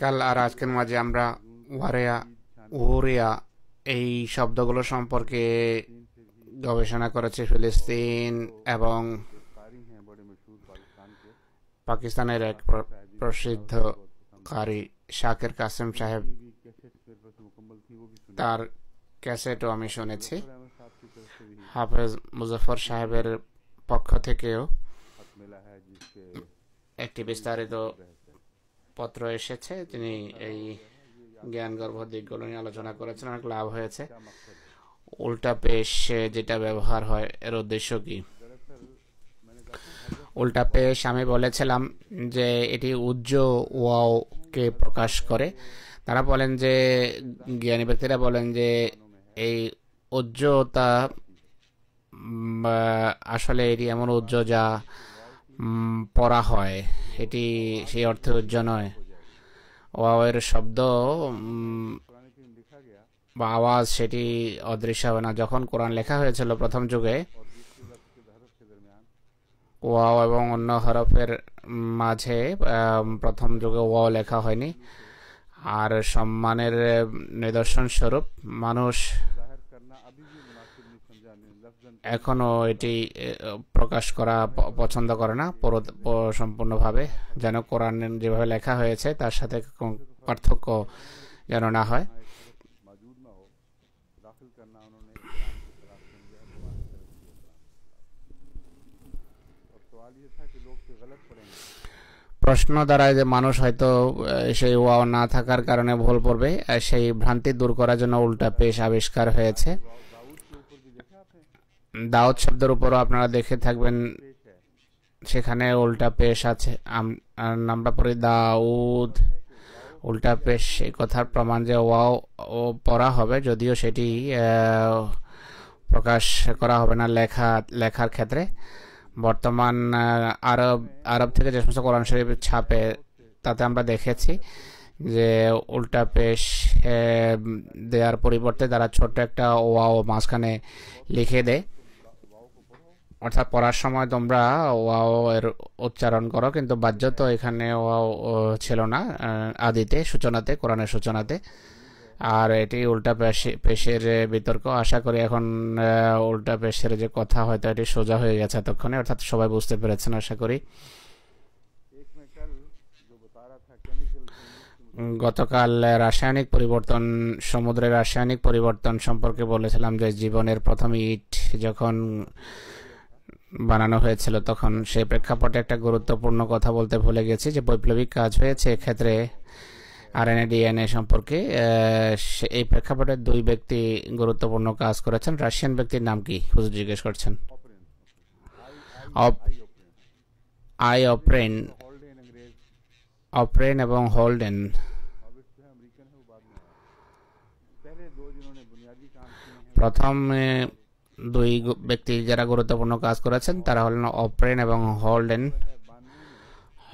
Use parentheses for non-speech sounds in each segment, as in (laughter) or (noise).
কাল আর আজকের মাঝে আমরা ওয়ারেয়া ওরেয়া এই শব্দগুলো সম্পর্কে গবেষণা করেছে ফিলিস্তিন এবং পাকিস্তানের এক প্রসিদ্ধ কারি শাকের কাসেম সাহেব তার ক্যাসেটও আমি শুনেছি হাফেজ মুজফর সাহেবের পক্ষ থেকেও একটি বিস্তারিত পত্র এসেছে তিনি এই জ্ঞান গর্ভ দিকগুলো নিয়ে আলোচনা করেছেন অনেক লাভ হয়েছে উল্টা পেশ যেটা ব্যবহার হয় এর উদ্দেশ্য কি উল্টা পেশ আমি বলেছিলাম যে এটি উজ্জ কে প্রকাশ করে তারা বলেন যে জ্ঞানী ব্যক্তিরা বলেন যে এই উজ্জতা আসলে এটি এমন উজ্জ যা পড়া হয় এটি সেই অর্থে উজ্জ্ব নয় ওয়াওয়ের শব্দ বা আওয়াজ সেটি অদৃশ্য হবে না যখন কোরআন লেখা হয়েছিল প্রথম যুগে ওয়াও এবং অন্য হরফের মাঝে প্রথম যুগে ওয়াও লেখা হয়নি আর সম্মানের নিদর্শন স্বরূপ মানুষ এখনও এটি প্রকাশ করা পছন্দ করে না সম্পূর্ণভাবে যেন কোরআন যেভাবে লেখা হয়েছে তার সাথে পার্থক্য যেন না হয় প্রশ্ন দ্বারা যে মানুষ হয়তো সেই ওয়াও না থাকার কারণে ভুল পড়বে সেই ভ্রান্তি দূর করার জন্য উল্টা পেশ আবিষ্কার হয়েছে দাওয়াত শব্দের উপরও আপনারা দেখে থাকবেন সেখানে উল্টা পেশ আছে আমরা পড়ি দাউদ উল্টা পেশ এই কথার প্রমাণ যে ওয়াও ও পড়া হবে যদিও সেটি প্রকাশ করা হবে না লেখা লেখার ক্ষেত্রে বর্তমান আরব আরব থেকে যে সমস্ত কোরআন শরীফ ছাপে তাতে আমরা দেখেছি যে উল্টা পেশ দেওয়ার পরিবর্তে তারা ছোট্ট একটা ওয়াও মাঝখানে লিখে দেয় অর্থাৎ পড়ার সময় তোমরা ওয়াও এর উচ্চারণ করো কিন্তু বাহ্য তো এখানে ওয়াও ছিল না আদিতে সূচনাতে কোরআনের সূচনাতে আর এটি উল্টা পেশের বিতর্ক আশা করি এখন উল্টা পেশের যে কথা হয়তো এটি সোজা হয়ে গেছে এতক্ষণে অর্থাৎ সবাই বুঝতে পেরেছেন আশা করি গতকাল রাসায়নিক পরিবর্তন সমুদ্রের রাসায়নিক পরিবর্তন সম্পর্কে বলেছিলাম যে জীবনের প্রথম ইট যখন বানানো হয়েছিল তখন সেই প্রেক্ষাপটে একটা গুরুত্বপূর্ণ কথা বলতে ভুলে গেছি যে বৈপ্লবিক কাজ হয়েছে এক্ষেত্রে আরএনএ ডিএনএ সম্পর্কে এই প্রেক্ষাপটে দুই ব্যক্তি গুরুত্বপূর্ণ কাজ করেছেন রাশিয়ান ব্যক্তির নাম কি হুজুর জিজ্ঞেস করছেন আই অপ্রেন অপ্রেন এবং হোল্ডেন প্রথমে দুই ব্যক্তি যারা গুরুত্বপূর্ণ কাজ করেছেন তারা হলেন অপ্রেন এবং হলডেন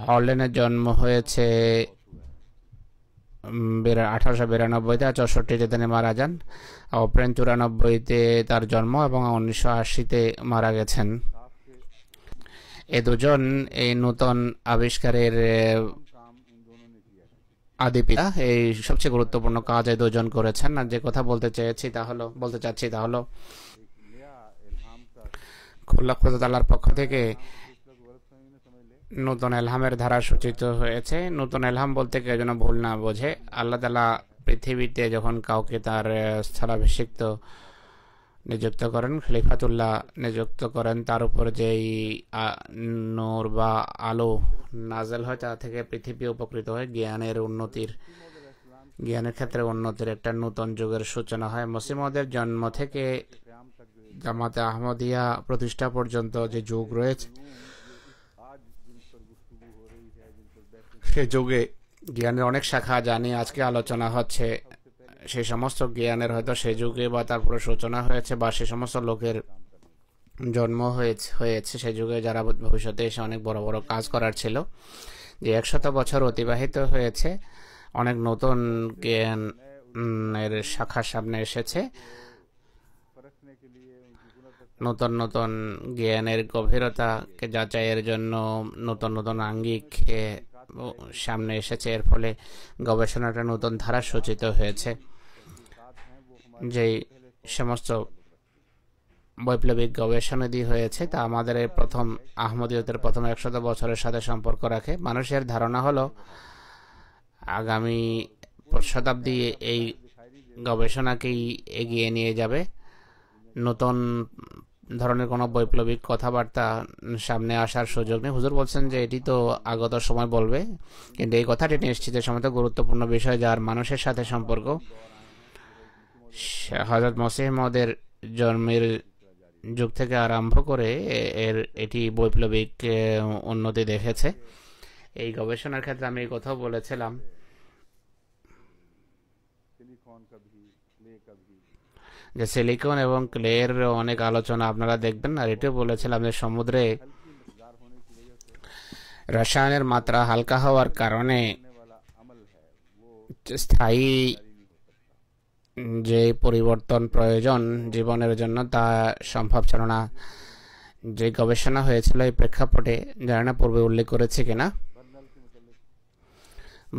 হলডেনের জন্ম হয়েছে আঠারোশো বিরানব্বইতে আর চৌষট্টিতে তিনি মারা যান অপ্রেন চুরানব্বইতে তার জন্ম এবং উনিশশো আশিতে মারা গেছেন এ দুজন এই নূতন আবিষ্কারের আদিপিতা এই সবচেয়ে গুরুত্বপূর্ণ কাজ এই দুজন করেছেন আর যে কথা বলতে চেয়েছি তা হলো বলতে চাচ্ছি তা হলো খোদাতালার পক্ষ থেকে নতুন এলহামের ধারা সূচিত হয়েছে নতুন এলহাম বলতে কেউ যেন ভুল না বোঝে আল্লাহ তালা পৃথিবীতে যখন কাউকে তার স্থলাভিষিক্ত নিযুক্ত করেন খলিফাতুল্লাহ নিযুক্ত করেন তার উপর যেই নূর বা আলো নাজেল হয় তা থেকে পৃথিবী উপকৃত হয় জ্ঞানের উন্নতির জ্ঞানের ক্ষেত্রে উন্নতির একটা নতুন যুগের সূচনা হয় মুসিমদের জন্ম থেকে জামাতে আহমদিয়া প্রতিষ্ঠা পর্যন্ত যে যুগ রয়েছে সে যুগে জ্ঞানের অনেক শাখা জানি আজকে আলোচনা হচ্ছে সে সমস্ত জ্ঞানের হয়তো সে যুগে বা তারপরে সূচনা হয়েছে বা সে সমস্ত লোকের জন্ম হয়েছে হয়েছে সে যুগে যারা ভবিষ্যতে এসে অনেক বড় বড় কাজ করার ছিল যে একশত বছর অতিবাহিত হয়েছে অনেক নতুন জ্ঞান এর শাখার সামনে এসেছে নতুন নতুন জ্ঞানের গভীরতাকে যাচাইয়ের জন্য নতুন নতুন আঙ্গিক সামনে এসেছে এর ফলে গবেষণাটা নতুন ধারা সূচিত হয়েছে যেই সমস্ত বৈপ্লবিক গবেষণা দিয়ে হয়েছে তা আমাদের প্রথম আহমদীয়তের প্রথম একশত বছরের সাথে সম্পর্ক রাখে মানুষের ধারণা হলো আগামী শতাব্দী এই গবেষণাকেই এগিয়ে নিয়ে যাবে নতুন ধরনের কোনো বৈপ্লবিক কথাবার্তা সামনে আসার সুযোগ নেই হুজুর বলছেন যে এটি তো আগত সময় বলবে কিন্তু এই কথাটি নিশ্চিত সময় গুরুত্বপূর্ণ বিষয় যার মানুষের সাথে সম্পর্ক হজরত মসিহমদের জন্মের যুগ থেকে আরম্ভ করে এর এটি বৈপ্লবিক উন্নতি দেখেছে এই গবেষণার ক্ষেত্রে আমি এই কথাও বলেছিলাম যে সিলিকন এবং ক্লের অনেক আলোচনা আপনারা দেখবেন আর এটাও বলেছিলাম যে সমুদ্রে রসায়নের মাত্রা হালকা হওয়ার কারণে স্থায়ী যে পরিবর্তন প্রয়োজন জীবনের জন্য তা সম্ভব ছিল না যে গবেষণা হয়েছিল এই প্রেক্ষাপটে জানি না পূর্বে উল্লেখ করেছে কিনা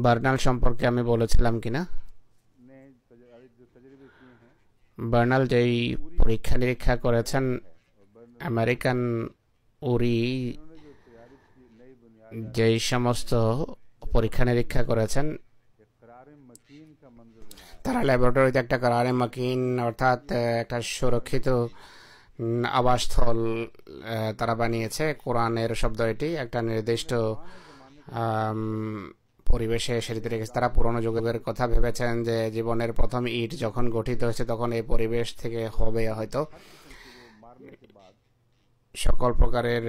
বার্নাল সম্পর্কে আমি বলেছিলাম কিনা বার্নাল যেই পরীক্ষা নিরীক্ষা করেছেন আমেরিকান উরি যেই সমস্ত পরীক্ষা নিরীক্ষা করেছেন তারা ল্যাবরেটরিতে একটা কারারে মাকিন অর্থাৎ একটা সুরক্ষিত আবাসস্থল তারা বানিয়েছে কোরআনের শব্দ এটি একটা নির্দিষ্ট পরিবেশে সেটি রেখেছে তারা পুরনো যুগের কথা ভেবেছেন যে জীবনের প্রথম ইট যখন গঠিত হয়েছে তখন এই পরিবেশ থেকে হবে হয়তো সকল প্রকারের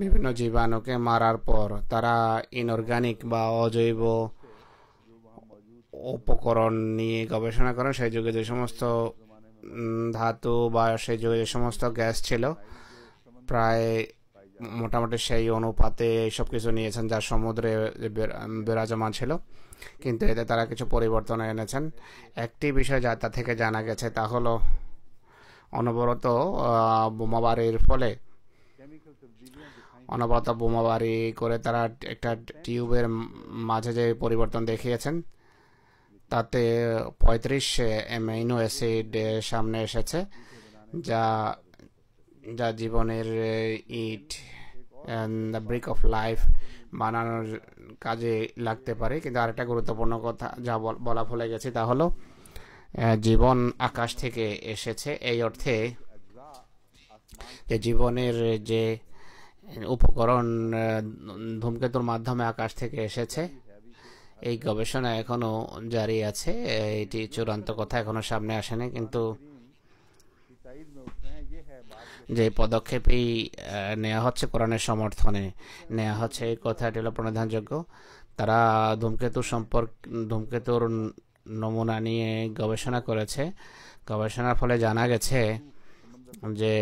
বিভিন্ন জীবাণুকে মারার পর তারা ইনঅর্গানিক বা অজৈব উপকরণ নিয়ে গবেষণা করেন সেই যুগে যে সমস্ত ধাতু বা সেই যুগে যে সমস্ত গ্যাস ছিল প্রায় মোটামুটি সেই অনুপাতে সব কিছু নিয়েছেন যা সমুদ্রে বিরাজমান ছিল কিন্তু এতে তারা কিছু পরিবর্তন এনেছেন একটি বিষয় যা তা থেকে জানা গেছে তা হলো অনবরত বোমাবাড়ির ফলে অনবরত বোমাবাড়ি করে তারা একটা টিউবের মাঝে যে পরিবর্তন দেখিয়েছেন তাতে পঁয়ত্রিশ অ্যামিনো অ্যাসিড সামনে এসেছে যা যা জীবনের ইট দ্য ব্রিক অফ লাইফ বানানোর কাজে লাগতে পারে কিন্তু আরেকটা গুরুত্বপূর্ণ কথা যা বলা ভুলে গেছে তা হলো জীবন আকাশ থেকে এসেছে এই অর্থে যে জীবনের যে উপকরণ ধূমকেতুর মাধ্যমে আকাশ থেকে এসেছে এই গবেষণা এখনও জারি আছে এটি চূড়ান্ত কথা এখনও সামনে আসেনি কিন্তু যে পদক্ষেপই নেওয়া হচ্ছে কোরআনের সমর্থনে নেওয়া হচ্ছে এই কথাটি হলো প্রণিধানযোগ্য তারা ধূমকেতু সম্পর্ক ধূমকেতুর নমুনা নিয়ে গবেষণা করেছে গবেষণার ফলে জানা গেছে যে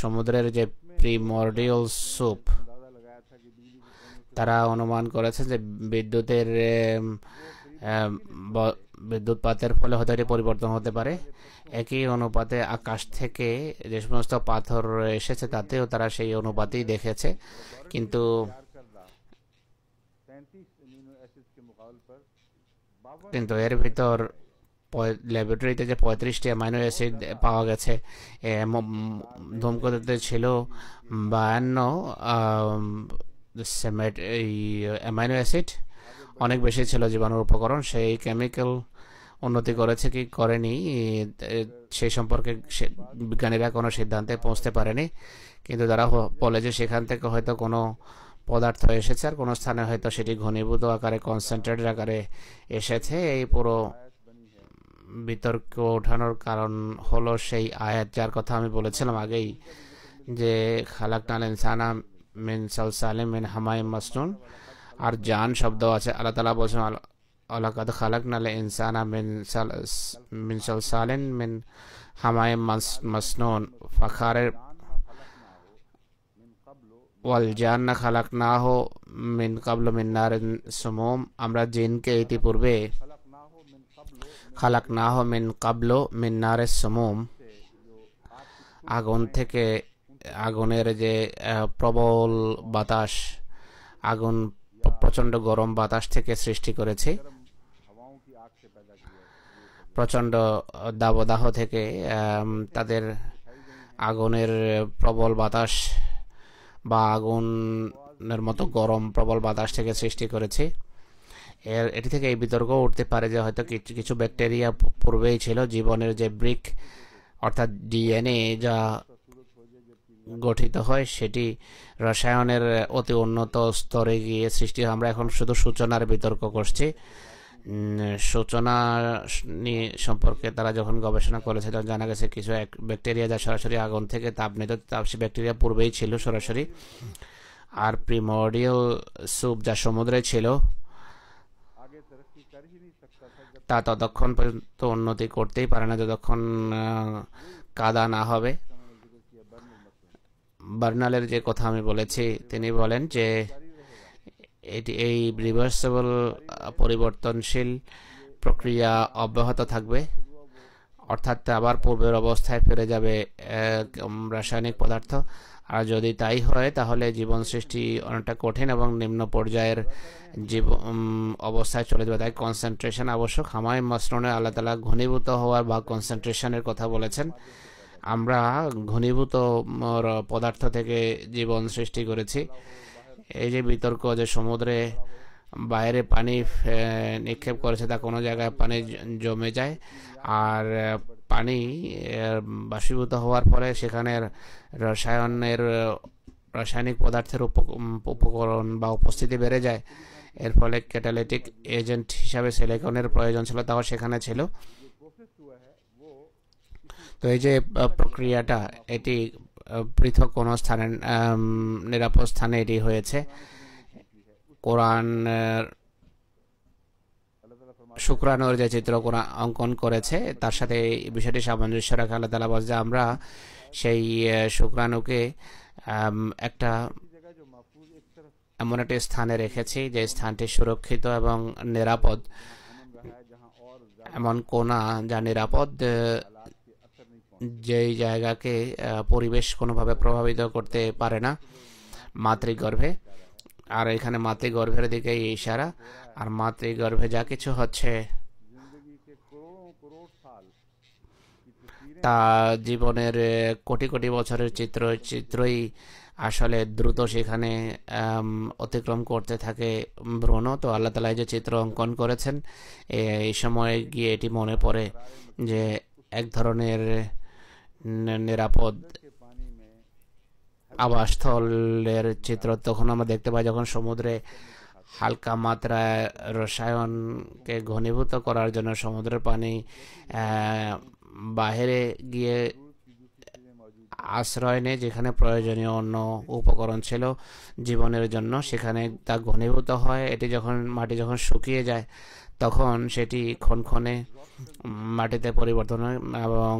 সমুদ্রের যে প্রিমর্ডিয়াল স্যুপ তারা অনুমান করেছে যে বিদ্যুতের বিদ্যুৎপাতের ফলে হয়তো এটি পরিবর্তন হতে পারে একই অনুপাতে আকাশ থেকে যে সমস্ত পাথর এসেছে তাতেও তারা সেই অনুপাতেই দেখেছে কিন্তু কিন্তু এর ভিতর ল্যাবরেটরিতে যে পঁয়ত্রিশটি অ্যামাইনো অ্যাসিড পাওয়া গেছে ধূমকতে ছিল বায়ান্ন সেমেট এই অ্যামাইনো অ্যাসিড অনেক বেশি ছিল জীবাণুর উপকরণ সেই কেমিক্যাল উন্নতি করেছে কি করেনি সেই সম্পর্কে বিজ্ঞানীরা কোনো সিদ্ধান্তে পৌঁছতে পারেনি কিন্তু তারা বলে যে সেখান থেকে হয়তো কোনো পদার্থ এসেছে আর কোনো স্থানে হয়তো সেটি ঘনীভূত আকারে কনসেন্ট্রেটেড আকারে এসেছে এই পুরো বিতর্ক ওঠানোর কারণ হলো সেই আয়াত যার কথা আমি বলেছিলাম আগেই যে খালাক নাল ইনসানা মিন সালিম মিন হামায় মাসনুন আর জান শব্দ আছে আল্লাহ তালা বলছেন আলাকাদ খালাক নালে ইনসানা মিন মিন সালেন মিন হামায় মাসনুন ফাখারের ওয়াল জান না খালাক না হো মিন কাবল মিন নারেন সুমুম আমরা জিনকে ইতিপূর্বে খালাক না হো মিন কাবল মিন নারে সুমুম আগুন থেকে আগুনের যে প্রবল বাতাস আগুন প্রচণ্ড গরম বাতাস থেকে সৃষ্টি করেছে প্রচণ্ড দাবদাহ থেকে তাদের আগুনের প্রবল বাতাস বা আগুনের মতো গরম প্রবল বাতাস থেকে সৃষ্টি করেছে এর এটি থেকে এই বিতর্ক উঠতে পারে যে হয়তো কিছু কিছু ব্যাকটেরিয়া পূর্বেই ছিল জীবনের যে ব্রিক অর্থাৎ ডিএনএ যা গঠিত হয় সেটি রসায়নের অতি উন্নত স্তরে গিয়ে সৃষ্টি আমরা এখন শুধু সূচনার বিতর্ক করছি সূচনা নিয়ে সম্পর্কে তারা যখন গবেষণা করেছে তখন জানা গেছে কিছু এক ব্যাকটেরিয়া যা সরাসরি আগুন থেকে তাপ নিত তাপ সে ব্যাকটেরিয়া পূর্বেই ছিল সরাসরি আর প্রিমোডিয়াল স্যুপ যা সমুদ্রে ছিল তা ততক্ষণ পর্যন্ত উন্নতি করতেই পারে না যতক্ষণ কাদা না হবে বার্নালের যে কথা আমি বলেছি তিনি বলেন যে এটি এই রিভার্সেবল পরিবর্তনশীল প্রক্রিয়া অব্যাহত থাকবে অর্থাৎ আবার পূর্বের অবস্থায় ফিরে যাবে রাসায়নিক পদার্থ আর যদি তাই হয় তাহলে জীবন সৃষ্টি অনেকটা কঠিন এবং নিম্ন পর্যায়ের জীবন অবস্থায় চলে যাবে তাই কনসেন্ট্রেশন আবশ্যক হামায় মশ্রণে আল্লাহ তালা ঘনীভূত হওয়ার বা কনসেন্ট্রেশনের কথা বলেছেন আমরা ঘনীভূত পদার্থ থেকে জীবন সৃষ্টি করেছি এই যে বিতর্ক যে সমুদ্রে বাইরে পানি নিক্ষেপ করেছে তা কোনো জায়গায় পানি জমে যায় আর পানি বাষ্পীভূত হওয়ার ফলে সেখানের রসায়নের রাসায়নিক পদার্থের উপকরণ বা উপস্থিতি বেড়ে যায় এর ফলে ক্যাটালিটিক এজেন্ট হিসাবে সিলিকনের প্রয়োজন ছিল তাও সেখানে ছিল তো এই যে প্রক্রিয়াটা এটি পৃথক কোনো স্থানে নিরাপদ স্থানে এটি হয়েছে কোরআন শুক্রানোর যে চিত্র কোরআন অঙ্কন করেছে তার সাথে এই বিষয়টি সামঞ্জস্য রাখা আল্লাহ তালা বলছে আমরা সেই শুক্রাণুকে একটা এমন একটি স্থানে রেখেছি যে স্থানটি সুরক্ষিত এবং নিরাপদ এমন কোনা যা নিরাপদ যেই জায়গাকে পরিবেশ কোনোভাবে প্রভাবিত করতে পারে না মাতৃগর্ভে আর এখানে মাতৃগর্ভের দিকে ইশারা আর মাতৃগর্ভে যা কিছু হচ্ছে তা জীবনের কোটি কোটি বছরের চিত্র চিত্রই আসলে দ্রুত সেখানে অতিক্রম করতে থাকে ভ্রণ তো আল্লাহ তালা যে চিত্র অঙ্কন করেছেন এই সময়ে গিয়ে এটি মনে পড়ে যে এক ধরনের নিরাপদ আবাসস্থলের চিত্র তখন আমরা দেখতে পাই যখন সমুদ্রে হালকা মাত্রায় রসায়নকে ঘনীভূত করার জন্য সমুদ্রের পানি বাহিরে গিয়ে আশ্রয় নেয় যেখানে প্রয়োজনীয় অন্য উপকরণ ছিল জীবনের জন্য সেখানে তা ঘনীভূত হয় এটি যখন মাটি যখন শুকিয়ে যায় তখন সেটি ক্ষণক্ষণে মাটিতে পরিবর্তন হয় এবং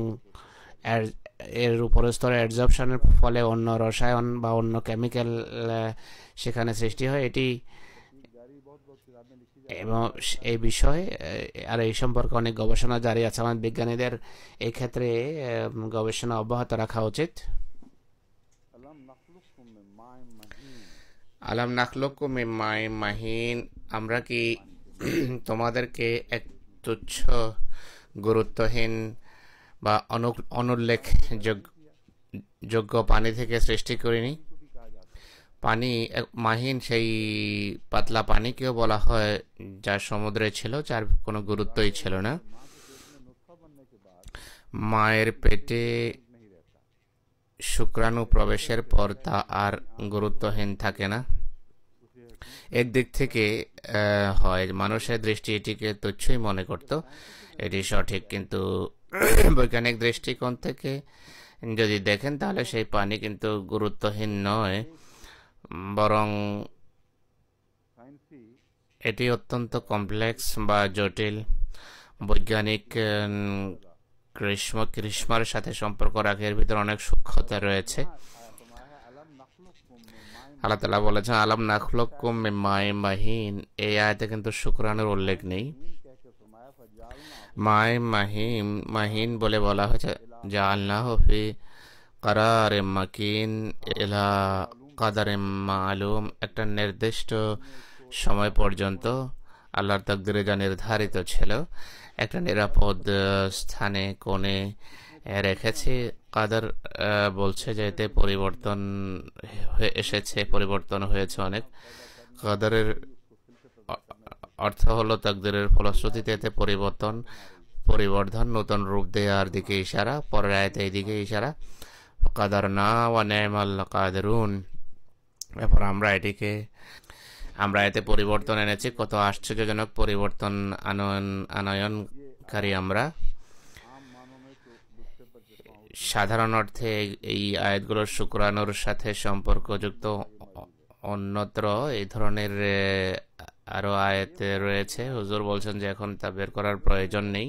এর উপরস্তরে অ্যাডজর্পশনের ফলে অন্য রসায়ন বা অন্য কেমিক্যাল সেখানে সৃষ্টি হয় এটি এবং এই বিষয়ে আর এই সম্পর্কে অনেক গবেষণা জারি আছে আমার বিজ্ঞানীদের এই ক্ষেত্রে গবেষণা অব্যাহত রাখা উচিত আলাম নাকলক মাই মাহিন আমরা কি তোমাদেরকে এক তুচ্ছ গুরুত্বহীন বা অনুল্লেখযোগ্য পানি থেকে সৃষ্টি করিনি পানি মাহিন সেই পাতলা পানিকেও বলা হয় যা সমুদ্রে ছিল যার কোনো গুরুত্বই ছিল না মায়ের পেটে শুক্রাণু প্রবেশের পর তা আর গুরুত্বহীন থাকে না এর দিক থেকে হয় মানুষের দৃষ্টি এটিকে তুচ্ছই মনে করত এটি সঠিক কিন্তু (clears throat) বৈজ্ঞানিক দৃষ্টিকোণ থেকে যদি দেখেন তাহলে সেই পানি কিন্তু গুরুত্বহীন নয় বরং এটি অত্যন্ত কমপ্লেক্স বা জটিল বৈজ্ঞানিক গ্রীষ্ম গ্রীষ্মার সাথে সম্পর্ক রাখে এর ভিতরে অনেক সূক্ষ্মতা রয়েছে আল্লাহ তালা বলেছেন আলাম নাখলক কুম মাই মাহিন এই আয়তে কিন্তু শুক্রাণুর উল্লেখ নেই মায় মাহিম মাহিন বলে বলা হয়েছে যা আল্লাহ ফি কারার মাকিন এলা কাদারে মালুম একটা নির্দিষ্ট সময় পর্যন্ত আল্লাহর তকদিরে যা নির্ধারিত ছিল একটা নিরাপদ স্থানে কোণে রেখেছে কাদার বলছে যে এতে পরিবর্তন এসেছে পরিবর্তন হয়েছে অনেক কাদারের অর্থ হলো তাকদিরের ফলশ্রুতিতে এতে পরিবর্তন পরিবর্ধন নতুন রূপ দেওয়ার দিকে ইশারা পরের আয়তে দিকে ইশারা কাদার না ওয়া নেমাল কাদরুন এরপর আমরা এটিকে আমরা এতে পরিবর্তন এনেছি কত আশ্চর্যজনক পরিবর্তন আনয়ন আনয়নকারী আমরা সাধারণ অর্থে এই আয়াতগুলোর শুক্রাণুর সাথে সম্পর্কযুক্ত অন্যত্র এই ধরনের আরও আয়াতে রয়েছে হুজুর বলছেন যে এখন তা বের করার প্রয়োজন নেই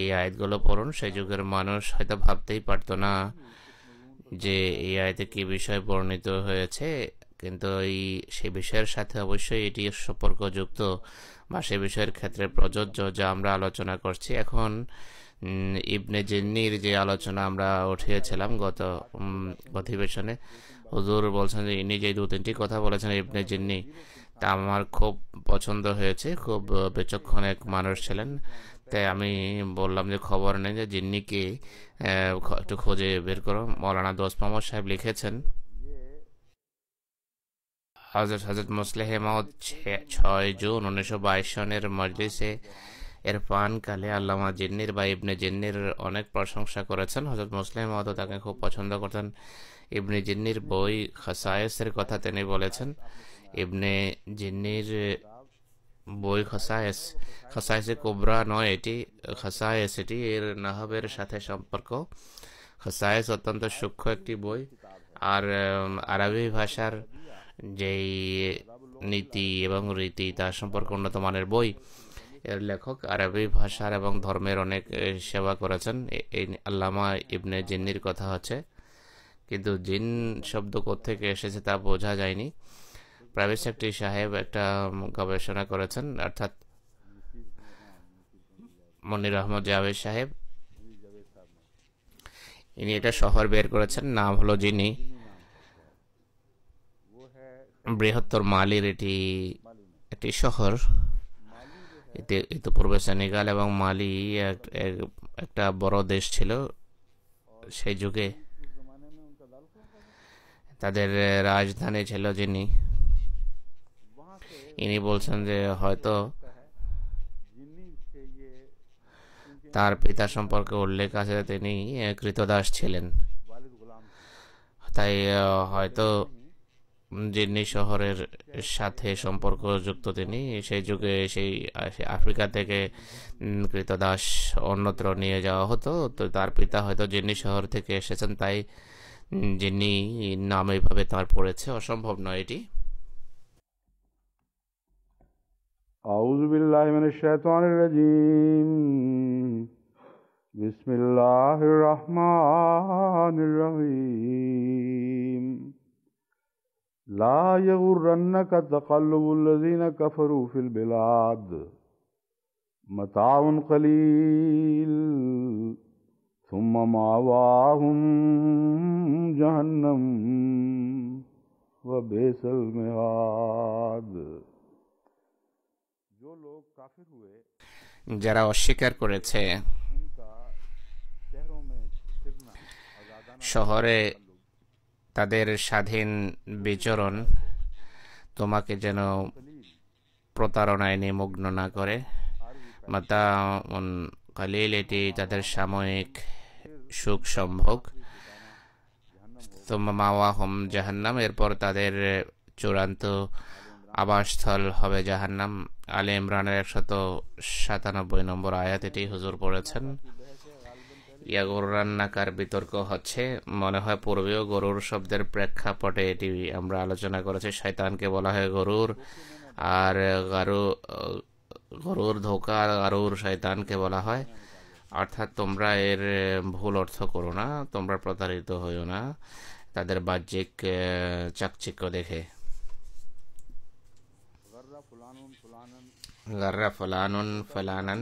এই আয়াতগুলো পড়ুন সেই যুগের মানুষ হয়তো ভাবতেই পারতো না যে এই আয়তে কি বিষয় বর্ণিত হয়েছে কিন্তু এই সে বিষয়ের সাথে অবশ্যই এটি সম্পর্কযুক্ত বা সে বিষয়ের ক্ষেত্রে প্রযোজ্য যা আমরা আলোচনা করছি এখন ইবনে জিন্নির যে আলোচনা আমরা উঠিয়েছিলাম গত অধিবেশনে হুজুর বলছেন যে ইনি যে দু তিনটি কথা বলেছেন ইবনে জিন্নি তা আমার খুব পছন্দ হয়েছে খুব বিচক্ষণ এক মানুষ ছিলেন তাই আমি বললাম যে খবর নেই যে জিন্নিকে একটু খোঁজে বের করো মৌলানা দোস মোহাম্মদ সাহেব লিখেছেন হজরত হজরত মুসলেহ মাউদ ছয় জুন উনিশশো বাইশ সনের মজলিসে এর পানকালে আল্লামা জিন্নির বা ইবনে জিন্নির অনেক প্রশংসা করেছেন হজরত মুসলিম মতো তাকে খুব পছন্দ করতেন ইবনে জিন্নির বই খাসায়েসের কথা তিনি বলেছেন ইবনে জিন্নির বই খাসায়েস খাসায়েসে কোবরা নয় এটি খাসায়েস এটি এর নাহাবের সাথে সম্পর্ক খাসায়েস অত্যন্ত সূক্ষ্ম একটি বই আর আরবি ভাষার যেই নীতি এবং রীতি তার সম্পর্কে উন্নত মানের বই এর লেখক আরবি ভাষার এবং ধর্মের অনেক সেবা করেছেন এই আল্লামা ইবনে জিন্নির কথা হচ্ছে কিন্তু জিন শব্দ থেকে এসেছে তা বোঝা যায়নি প্রাইভেট সেক্টরি সাহেব একটা গবেষণা করেছেন অর্থাৎ মনির আহমদ জাভেদ সাহেব ইনি এটা শহর বের করেছেন নাম হলো যিনি বৃহত্তর মালির এটি একটি শহর এতে ইতিপূর্বে সেনেগাল এবং মালি একটা বড় দেশ ছিল সেই যুগে তাদের রাজধানী ছিল যিনি ইনি বলছেন যে হয়তো তার পিতা সম্পর্কে উল্লেখ আছে তিনি কৃতদাস ছিলেন তাই হয়তো যিনি শহরের সাথে সম্পর্কযুক্ত তিনি সেই যুগে সেই আফ্রিকা থেকে কৃতদাস অন্যত্র নিয়ে যাওয়া হতো তো তার পিতা হয়তো যিনি শহর থেকে এসেছেন তাই যিনি নাম এইভাবে তার পড়েছে অসম্ভব নয় এটি आउज़बिल्लाशैतरजीम बसमीम लायन का तकल्लबुल्लिन कफरूफिलबिलाद मताउन कलील सुम मावाहुम जहन्नम व बेसल मेहाद যারা অস্বীকার করেছে শহরে তাদের স্বাধীন বিচরণ তোমাকে যেন প্রতারণায় নিমগ্ন না করে মাতা কালিল এটি তাদের সাময়িক সুখ সম্ভোগ তোমা মাওয়া হোম জাহান্নাম এরপর তাদের চূড়ান্ত আবাসস্থল হবে জাহান্নাম আলে ইমরানের একশত সাতানব্বই নম্বর আয়াত এটি হুজুর পড়েছেন ইয়া গরু রান্নাকার বিতর্ক হচ্ছে মনে হয় পূর্বেও গরুর শব্দের প্রেক্ষাপটে এটি আমরা আলোচনা করেছি শয়তানকে বলা হয় গরুর আর গারু গরুর ধোকা গারুর শয়তানকে বলা হয় অর্থাৎ তোমরা এর ভুল অর্থ করো না তোমরা প্রতারিত হইও না তাদের বাহ্যিক চাকচিক্য দেখে গাররা ফলানন ফলানান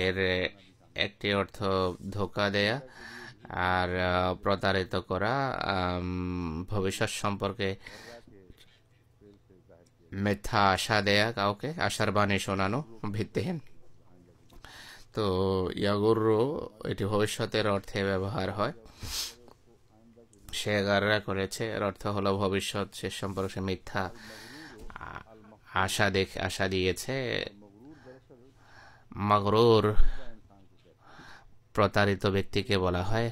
এর একটি অর্থ ধোকা দেয়া আর প্রতারিত করা ভবিষ্যৎ সম্পর্কে মিথ্যা আশা দেয়া কাউকে আশার বাণী শোনানো ভিত্তিহীন তো ইয়াগুরু এটি ভবিষ্যতের অর্থে ব্যবহার হয় সে গাররা করেছে এর অর্থ হলো ভবিষ্যৎ সে সম্পর্কে মিথ্যা আশা দেখ আশা দিয়েছে মাগরুর প্রতারিত ব্যক্তিকে বলা হয়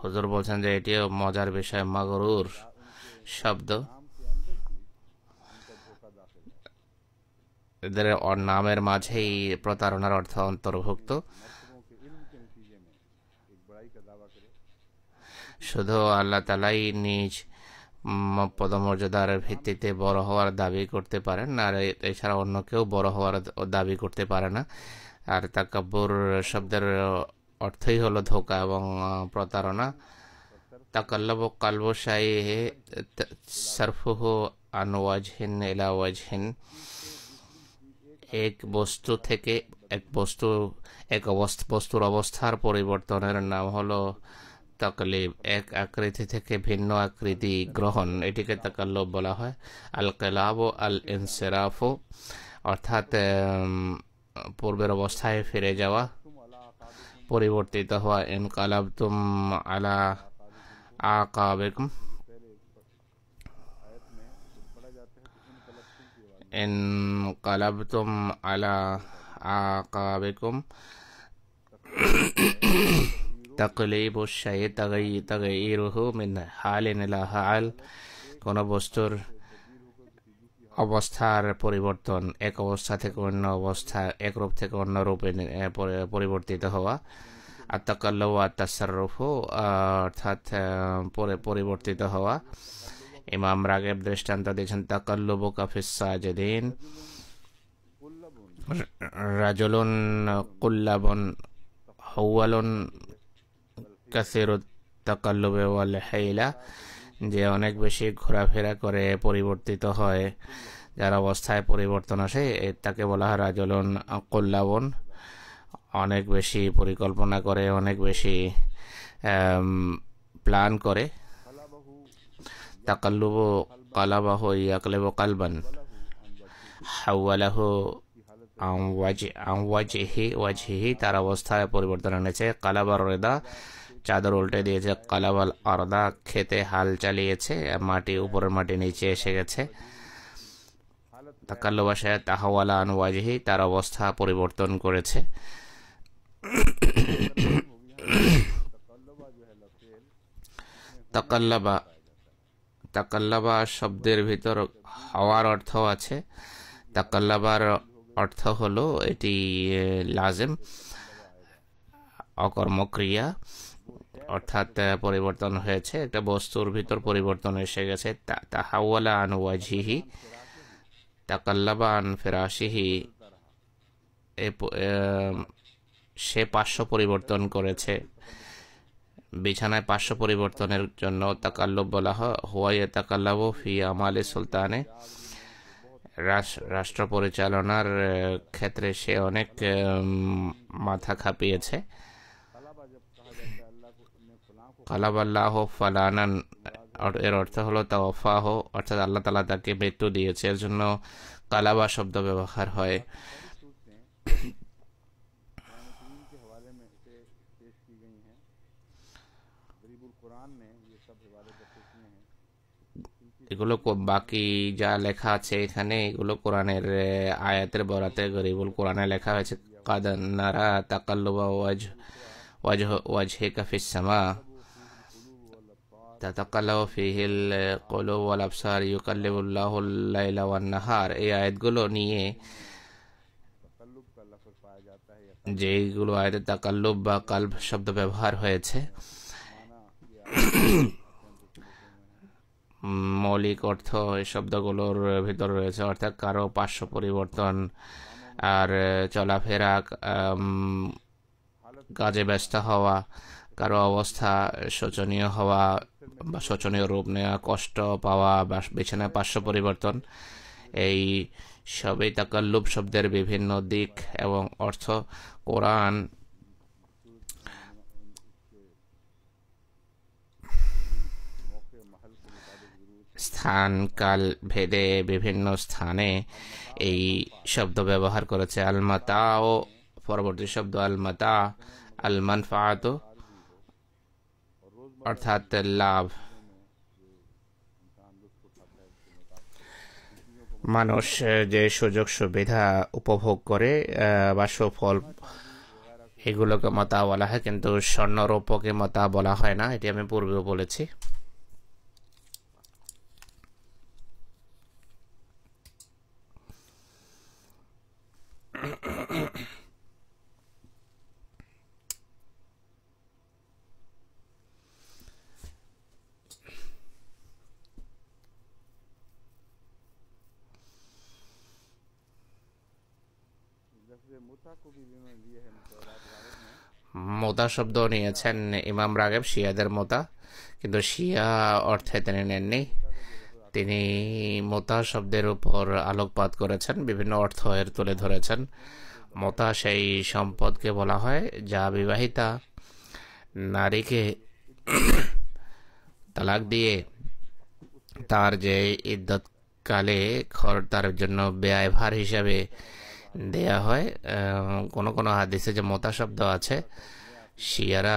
হজুর বলছেন যে এটিও মজার বিষয় মাগরুর শব্দ এদের নামের মাঝেই প্রতারণার অর্থ অন্তর্ভুক্ত শুধু আল্লাহ তালাই নিজ পদমর্যাদার ভিত্তিতে বড় হওয়ার দাবি করতে পারেন আর এছাড়া অন্য কেউ বড় হওয়ার দাবি করতে পারে না আর তাকাব্বুর শব্দের অর্থই হলো ধোকা এবং প্রতারণা তাকাল্লব কালব শাহী সরফুহ আনওয়াজহীন এলাওয়াজহীন এক বস্তু থেকে এক বস্তু এক অবস্থ বস্তুর অবস্থার পরিবর্তনের নাম হলো তাকলিব এক আকৃতি থেকে ভিন্ন আকৃতি গ্রহণ এটিকে তাকাল্লব বলা হয় আল কেলাব আল ইনসেরাফো অর্থাৎ পূর্বের অবস্থায় ফিরে যাওয়া পরিবর্তিত হওয়া ইনকালাব তুম আলা আকাবেকুম ইনকালাব তুম আলা আকাবেকুম তাকলিব শাহে তাগাই তাগাই রহু মিন হাল এনে হাল কোনো বস্তুর অবস্থার পরিবর্তন এক অবস্থা থেকে অন্য অবস্থা এক রূপ থেকে অন্য রূপে পরিবর্তিত হওয়া আত্মকাল আত্মাসারফু অর্থাৎ পরিবর্তিত হওয়া ইমাম রাগেব দৃষ্টান্ত দিয়েছেন তাকাল্লুবু কাফিস সাজেদিন রাজলুন কুল্লাবন হৌয়ালুন কাসিরুত তাকাল্লুবে ওয়াল যে অনেক বেশি ঘোরাফেরা করে পরিবর্তিত হয় যার অবস্থায় পরিবর্তন আসে তাকে বলা হয় রাজলন কল্লাবন অনেক বেশি পরিকল্পনা করে অনেক বেশি প্ল্যান করে তাকাল্লুব কালাবাহ ইয়াকলেব কালবান হাওয়ালাহ আমওয়াজ আমওয়াজহি ওয়াজহি তার অবস্থায় পরিবর্তন এনেছে কালাবার রেদা চাদর উল্টে দিয়েছে কালাবাল আর্দা খেতে হাল চালিয়েছে মাটি উপরের মাটি নিচে এসে গেছে তাকাল্লবাসা তাহওয়ালা আনওয়াজহি তার অবস্থা পরিবর্তন করেছে তাকাল্লাবা তাকাল্লাবা শব্দের ভিতর হওয়ার অর্থ আছে তাকাল্লাবার অর্থ হলো এটি লাজেম অকর্মক্রিয়া অর্থাৎ পরিবর্তন হয়েছে একটা বস্তুর ভিতর পরিবর্তন এসে গেছে তাহাওয়ালা আন ওয়াজিহি তাকাল্লাবা আন ফেরাসিহি সে পার্শ্ব পরিবর্তন করেছে বিছানায় পার্শ্ব পরিবর্তনের জন্য তাকাল্লব বলা হয় হুয়াইয়া তাকাল্লাব ফি আমালে সুলতানে রাষ্ট্র পরিচালনার ক্ষেত্রে সে অনেক মাথা খাপিয়েছে কালাবাল্লাহ ফালানান এর অর্থ হলো তাওয়াফাহ অর্থাৎ আল্লাহ তালা তাকে মৃত্যু দিয়েছে এর জন্য কালাবা শব্দ ব্যবহার হয় এগুলো বাকি যা লেখা আছে এখানে এগুলো কোরআনের আয়াতের বরাতে গরিবুল কোরআনে লেখা হয়েছে কাদান নারা তাকাল্লুবা ওয়াজ ওয়াজ হে কাফিস সামা তাতাকালাও ফিহিল কলো ওয়াল আফসার ইউকাল্লিবুল্লাহুল্লাইলা ওয়ান নাহার এই আয়াতগুলো নিয়ে যেইগুলো আয়াতে তাকাল্লুব বা কাল্ব শব্দ ব্যবহার হয়েছে মৌলিক অর্থ এই শব্দগুলোর ভিতর রয়েছে অর্থাৎ কারো পার্শ্ব পরিবর্তন আর চলাফেরা কাজে ব্যস্ত হওয়া কারো অবস্থা শোচনীয় হওয়া শোচনীয় রূপ নেওয়া কষ্ট পাওয়া বা বিছানা পার্শ্ব পরিবর্তন এই সবই তাকাল্লুপ শব্দের বিভিন্ন দিক এবং অর্থ কোরআন স্থান কাল ভেদে বিভিন্ন স্থানে এই শব্দ ব্যবহার করেছে আলমাতা ও পরবর্তী শব্দ আলমাতা আলমান ফাহাত অর্থাৎ লাভ মানুষ যে সুযোগ সুবিধা উপভোগ করে বা সুফল এগুলোকে মতা বলা হয় কিন্তু স্বর্ণরূপকে মতা বলা হয় না এটি আমি পূর্বেও বলেছি মোতা শব্দ নিয়েছেন ইমাম রাগেব শিয়াদের মোতা কিন্তু শিয়া অর্থে তিনি নেননি তিনি মোতা শব্দের উপর আলোকপাত করেছেন বিভিন্ন অর্থ এর তুলে ধরেছেন মোতা সেই সম্পদকে বলা হয় যা বিবাহিতা নারীকে তালাক দিয়ে তার যে ইদ্যৎকালে খর তার জন্য ব্যয়ভার হিসাবে দেয়া হয় কোনো কোনো হাদিসে যে মোতা শব্দ আছে শিয়ারা